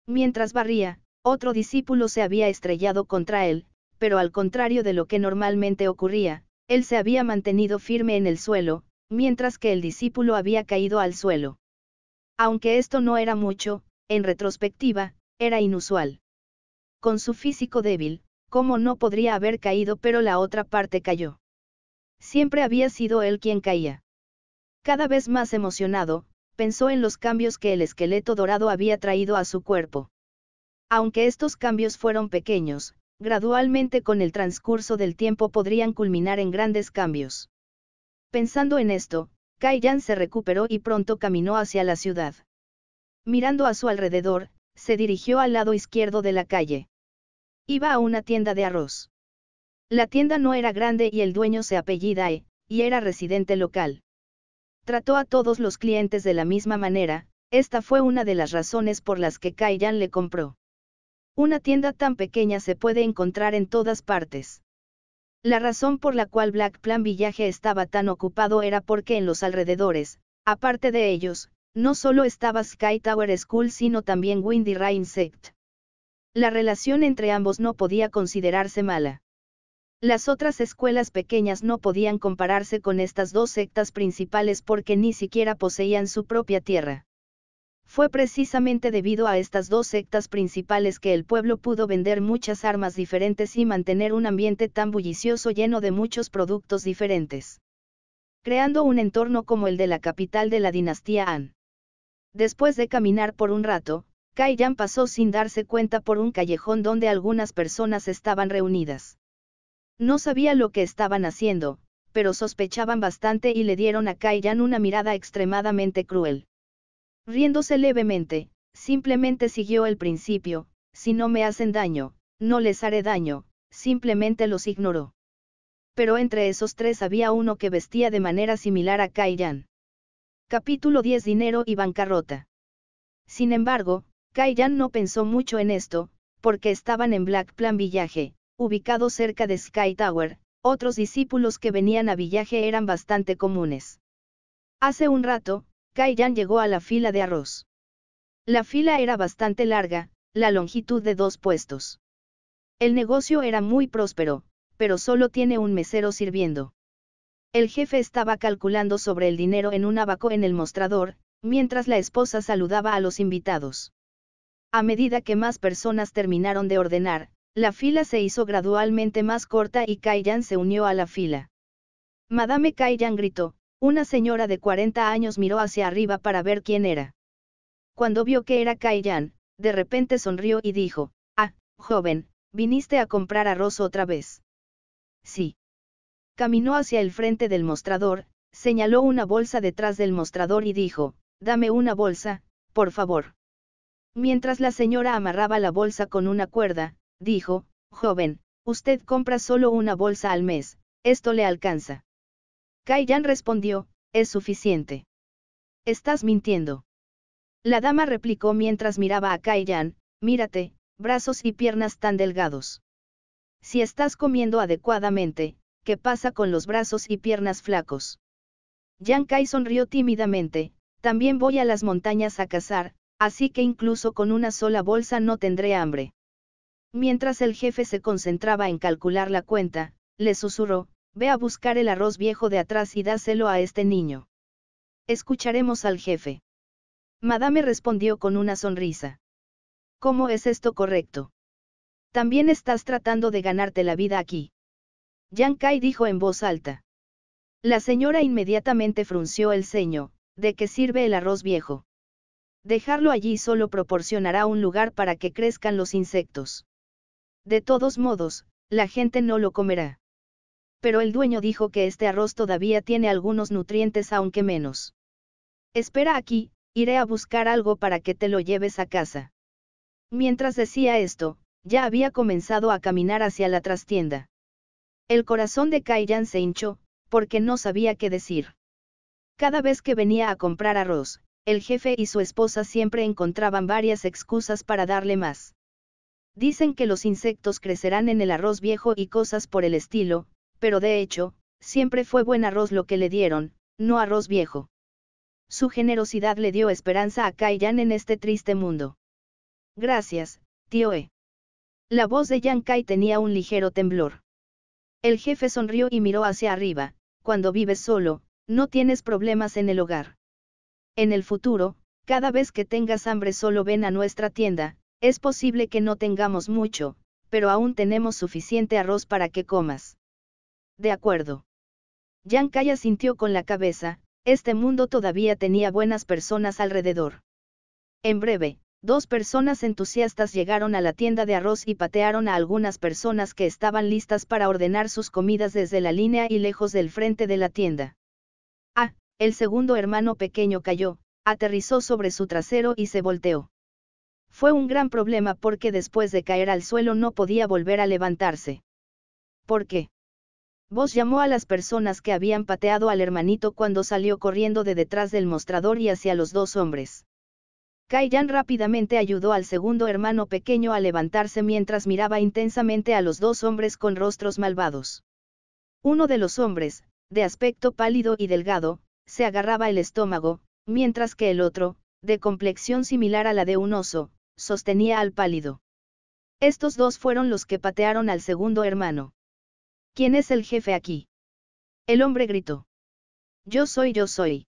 Mientras barría, otro discípulo se había estrellado contra él, pero al contrario de lo que normalmente ocurría, él se había mantenido firme en el suelo, mientras que el discípulo había caído al suelo. Aunque esto no era mucho, en retrospectiva, era inusual. Con su físico débil, cómo no podría haber caído pero la otra parte cayó. Siempre había sido él quien caía. Cada vez más emocionado, pensó en los cambios que el esqueleto dorado había traído a su cuerpo. Aunque estos cambios fueron pequeños, gradualmente con el transcurso del tiempo podrían culminar en grandes cambios. Pensando en esto, Kai Yan se recuperó y pronto caminó hacia la ciudad. Mirando a su alrededor, se dirigió al lado izquierdo de la calle. Iba a una tienda de arroz. La tienda no era grande y el dueño se apellida e, y era residente local. Trató a todos los clientes de la misma manera, esta fue una de las razones por las que Kai Yan le compró. Una tienda tan pequeña se puede encontrar en todas partes. La razón por la cual Black Plan Village estaba tan ocupado era porque en los alrededores, aparte de ellos, no solo estaba Sky Tower School sino también Windy Rain Sect. La relación entre ambos no podía considerarse mala. Las otras escuelas pequeñas no podían compararse con estas dos sectas principales porque ni siquiera poseían su propia tierra. Fue precisamente debido a estas dos sectas principales que el pueblo pudo vender muchas armas diferentes y mantener un ambiente tan bullicioso lleno de muchos productos diferentes. Creando un entorno como el de la capital de la dinastía An. Después de caminar por un rato, Kai Yan pasó sin darse cuenta por un callejón donde algunas personas estaban reunidas. No sabía lo que estaban haciendo, pero sospechaban bastante y le dieron a Kai una mirada extremadamente cruel. Riéndose levemente, simplemente siguió el principio, si no me hacen daño, no les haré daño, simplemente los ignoró. Pero entre esos tres había uno que vestía de manera similar a Yan. Capítulo 10 Dinero y bancarrota. Sin embargo, Yan no pensó mucho en esto, porque estaban en Black Plan Village, ubicado cerca de Sky Tower, otros discípulos que venían a Villaje eran bastante comunes. Hace un rato, Kai Yan llegó a la fila de arroz. La fila era bastante larga, la longitud de dos puestos. El negocio era muy próspero, pero solo tiene un mesero sirviendo. El jefe estaba calculando sobre el dinero en un abaco en el mostrador, mientras la esposa saludaba a los invitados. A medida que más personas terminaron de ordenar, la fila se hizo gradualmente más corta y Yan se unió a la fila. Madame Yan gritó, una señora de 40 años miró hacia arriba para ver quién era. Cuando vio que era Kaiyan, de repente sonrió y dijo, Ah, joven, viniste a comprar arroz otra vez. Sí. Caminó hacia el frente del mostrador, señaló una bolsa detrás del mostrador y dijo, Dame una bolsa, por favor. Mientras la señora amarraba la bolsa con una cuerda, dijo, Joven, usted compra solo una bolsa al mes, esto le alcanza. Kai Yan respondió, es suficiente. Estás mintiendo. La dama replicó mientras miraba a Kai Yan, mírate, brazos y piernas tan delgados. Si estás comiendo adecuadamente, ¿qué pasa con los brazos y piernas flacos? Yang Kai sonrió tímidamente, también voy a las montañas a cazar, así que incluso con una sola bolsa no tendré hambre. Mientras el jefe se concentraba en calcular la cuenta, le susurró, Ve a buscar el arroz viejo de atrás y dáselo a este niño. Escucharemos al jefe. Madame respondió con una sonrisa. ¿Cómo es esto correcto? También estás tratando de ganarte la vida aquí. Yang Kai dijo en voz alta. La señora inmediatamente frunció el ceño, ¿de qué sirve el arroz viejo? Dejarlo allí solo proporcionará un lugar para que crezcan los insectos. De todos modos, la gente no lo comerá pero el dueño dijo que este arroz todavía tiene algunos nutrientes aunque menos. Espera aquí, iré a buscar algo para que te lo lleves a casa. Mientras decía esto, ya había comenzado a caminar hacia la trastienda. El corazón de Kaiyan se hinchó, porque no sabía qué decir. Cada vez que venía a comprar arroz, el jefe y su esposa siempre encontraban varias excusas para darle más. Dicen que los insectos crecerán en el arroz viejo y cosas por el estilo, pero de hecho, siempre fue buen arroz lo que le dieron, no arroz viejo. Su generosidad le dio esperanza a Kai Yan en este triste mundo. Gracias, tío E. La voz de Yan Kai tenía un ligero temblor. El jefe sonrió y miró hacia arriba, cuando vives solo, no tienes problemas en el hogar. En el futuro, cada vez que tengas hambre solo ven a nuestra tienda, es posible que no tengamos mucho, pero aún tenemos suficiente arroz para que comas. De acuerdo. Kaya sintió con la cabeza, este mundo todavía tenía buenas personas alrededor. En breve, dos personas entusiastas llegaron a la tienda de arroz y patearon a algunas personas que estaban listas para ordenar sus comidas desde la línea y lejos del frente de la tienda. Ah, el segundo hermano pequeño cayó, aterrizó sobre su trasero y se volteó. Fue un gran problema porque después de caer al suelo no podía volver a levantarse. ¿Por qué? Vos llamó a las personas que habían pateado al hermanito cuando salió corriendo de detrás del mostrador y hacia los dos hombres. Kaiyan rápidamente ayudó al segundo hermano pequeño a levantarse mientras miraba intensamente a los dos hombres con rostros malvados. Uno de los hombres, de aspecto pálido y delgado, se agarraba el estómago, mientras que el otro, de complexión similar a la de un oso, sostenía al pálido. Estos dos fueron los que patearon al segundo hermano. ¿Quién es el jefe aquí? El hombre gritó. Yo soy, yo soy.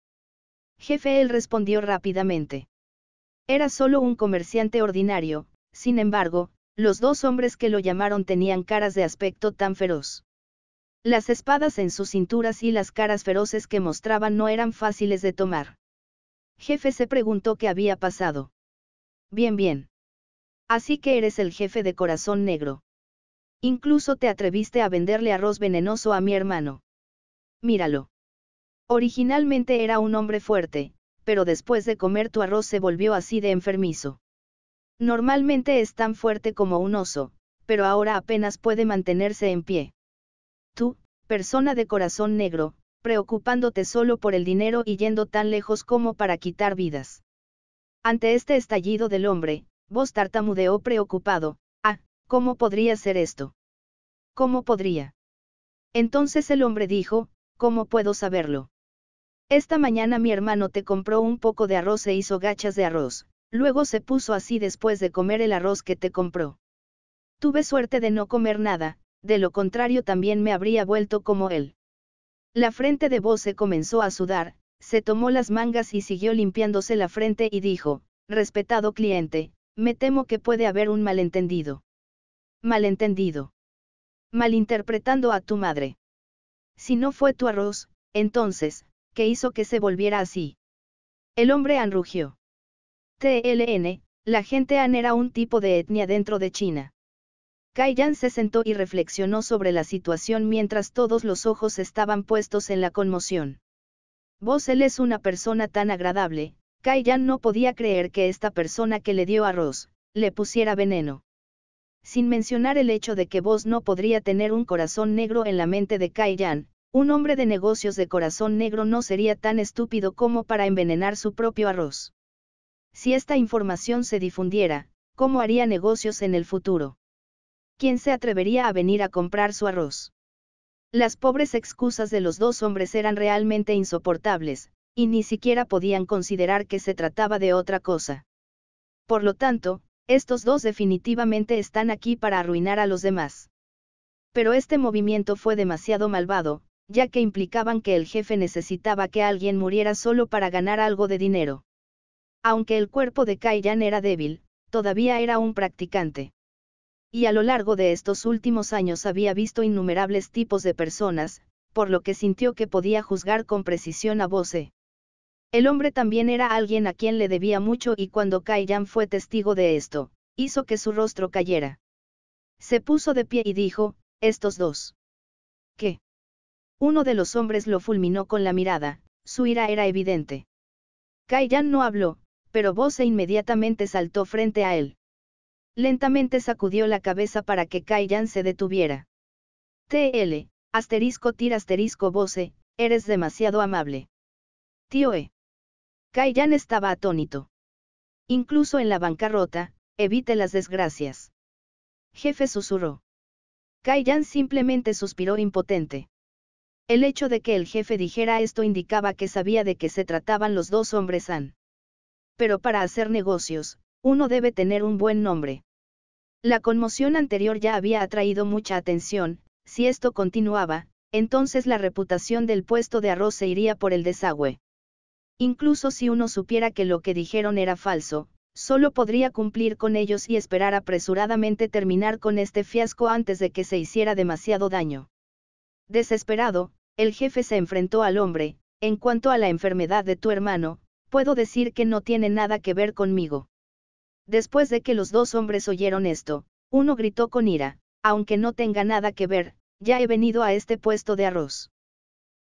Jefe, él respondió rápidamente. Era solo un comerciante ordinario, sin embargo, los dos hombres que lo llamaron tenían caras de aspecto tan feroz. Las espadas en sus cinturas y las caras feroces que mostraban no eran fáciles de tomar. Jefe se preguntó qué había pasado. Bien, bien. Así que eres el jefe de corazón negro. Incluso te atreviste a venderle arroz venenoso a mi hermano. Míralo. Originalmente era un hombre fuerte, pero después de comer tu arroz se volvió así de enfermizo. Normalmente es tan fuerte como un oso, pero ahora apenas puede mantenerse en pie. Tú, persona de corazón negro, preocupándote solo por el dinero y yendo tan lejos como para quitar vidas. Ante este estallido del hombre, vos tartamudeó preocupado, ¿Cómo podría ser esto? ¿Cómo podría? Entonces el hombre dijo, ¿cómo puedo saberlo? Esta mañana mi hermano te compró un poco de arroz e hizo gachas de arroz, luego se puso así después de comer el arroz que te compró. Tuve suerte de no comer nada, de lo contrario también me habría vuelto como él. La frente de se comenzó a sudar, se tomó las mangas y siguió limpiándose la frente y dijo, respetado cliente, me temo que puede haber un malentendido. Malentendido. Malinterpretando a tu madre. Si no fue tu arroz, entonces, ¿qué hizo que se volviera así? El hombre anrugió. rugió. TLN, la gente An era un tipo de etnia dentro de China. Kai Yan se sentó y reflexionó sobre la situación mientras todos los ojos estaban puestos en la conmoción. Vos él es una persona tan agradable, Kai Yan no podía creer que esta persona que le dio arroz, le pusiera veneno sin mencionar el hecho de que vos no podría tener un corazón negro en la mente de Kai Yan, un hombre de negocios de corazón negro no sería tan estúpido como para envenenar su propio arroz. Si esta información se difundiera, ¿cómo haría negocios en el futuro? ¿Quién se atrevería a venir a comprar su arroz? Las pobres excusas de los dos hombres eran realmente insoportables, y ni siquiera podían considerar que se trataba de otra cosa. Por lo tanto, estos dos definitivamente están aquí para arruinar a los demás. Pero este movimiento fue demasiado malvado, ya que implicaban que el jefe necesitaba que alguien muriera solo para ganar algo de dinero. Aunque el cuerpo de Kaiyan era débil, todavía era un practicante. Y a lo largo de estos últimos años había visto innumerables tipos de personas, por lo que sintió que podía juzgar con precisión a Bose. El hombre también era alguien a quien le debía mucho y cuando Kai fue testigo de esto, hizo que su rostro cayera. Se puso de pie y dijo, estos dos. ¿Qué? Uno de los hombres lo fulminó con la mirada, su ira era evidente. Kai no habló, pero Bose inmediatamente saltó frente a él. Lentamente sacudió la cabeza para que Kai se detuviera. TL, asterisco tir asterisco Bose, eres demasiado amable. Tío E. Kaiyan estaba atónito. Incluso en la bancarrota, evite las desgracias. Jefe susurró. Kaiyan simplemente suspiró impotente. El hecho de que el jefe dijera esto indicaba que sabía de qué se trataban los dos hombres San. Pero para hacer negocios, uno debe tener un buen nombre. La conmoción anterior ya había atraído mucha atención, si esto continuaba, entonces la reputación del puesto de arroz se iría por el desagüe. Incluso si uno supiera que lo que dijeron era falso, solo podría cumplir con ellos y esperar apresuradamente terminar con este fiasco antes de que se hiciera demasiado daño. Desesperado, el jefe se enfrentó al hombre, en cuanto a la enfermedad de tu hermano, puedo decir que no tiene nada que ver conmigo. Después de que los dos hombres oyeron esto, uno gritó con ira, aunque no tenga nada que ver, ya he venido a este puesto de arroz.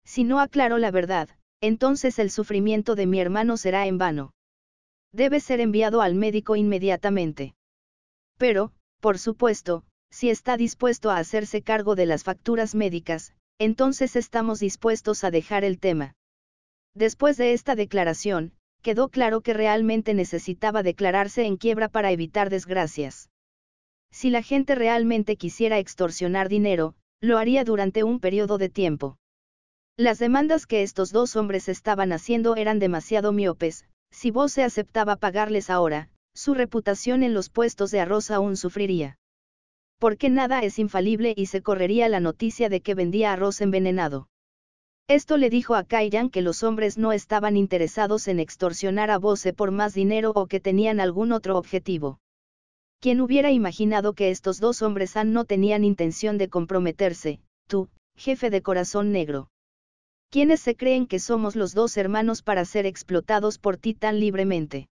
Si no aclaro la verdad, entonces el sufrimiento de mi hermano será en vano. Debe ser enviado al médico inmediatamente. Pero, por supuesto, si está dispuesto a hacerse cargo de las facturas médicas, entonces estamos dispuestos a dejar el tema. Después de esta declaración, quedó claro que realmente necesitaba declararse en quiebra para evitar desgracias. Si la gente realmente quisiera extorsionar dinero, lo haría durante un periodo de tiempo. Las demandas que estos dos hombres estaban haciendo eran demasiado miopes, si Bose aceptaba pagarles ahora, su reputación en los puestos de arroz aún sufriría. Porque nada es infalible y se correría la noticia de que vendía arroz envenenado. Esto le dijo a Kairan que los hombres no estaban interesados en extorsionar a Bose por más dinero o que tenían algún otro objetivo. Quien hubiera imaginado que estos dos hombres han no tenían intención de comprometerse, tú, jefe de corazón negro. ¿Quiénes se creen que somos los dos hermanos para ser explotados por ti tan libremente?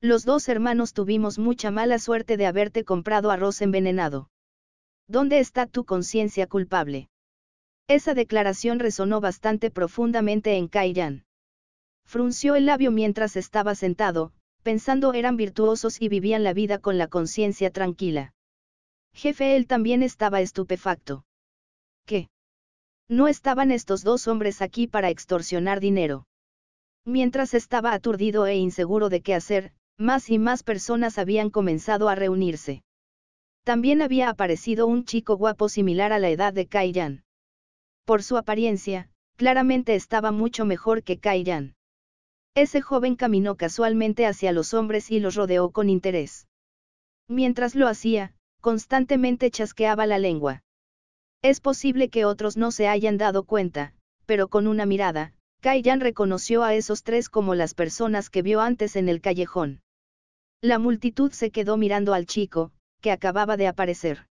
Los dos hermanos tuvimos mucha mala suerte de haberte comprado arroz envenenado. ¿Dónde está tu conciencia culpable? Esa declaración resonó bastante profundamente en Yan. Frunció el labio mientras estaba sentado, pensando eran virtuosos y vivían la vida con la conciencia tranquila. Jefe, él también estaba estupefacto. ¿Qué? No estaban estos dos hombres aquí para extorsionar dinero. Mientras estaba aturdido e inseguro de qué hacer, más y más personas habían comenzado a reunirse. También había aparecido un chico guapo similar a la edad de Kai Por su apariencia, claramente estaba mucho mejor que Kaiyan. Ese joven caminó casualmente hacia los hombres y los rodeó con interés. Mientras lo hacía, constantemente chasqueaba la lengua. Es posible que otros no se hayan dado cuenta, pero con una mirada, Yan reconoció a esos tres como las personas que vio antes en el callejón. La multitud se quedó mirando al chico, que acababa de aparecer.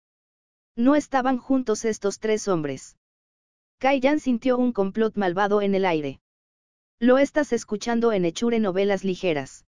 No estaban juntos estos tres hombres. Yan sintió un complot malvado en el aire. Lo estás escuchando en Echure Novelas Ligeras.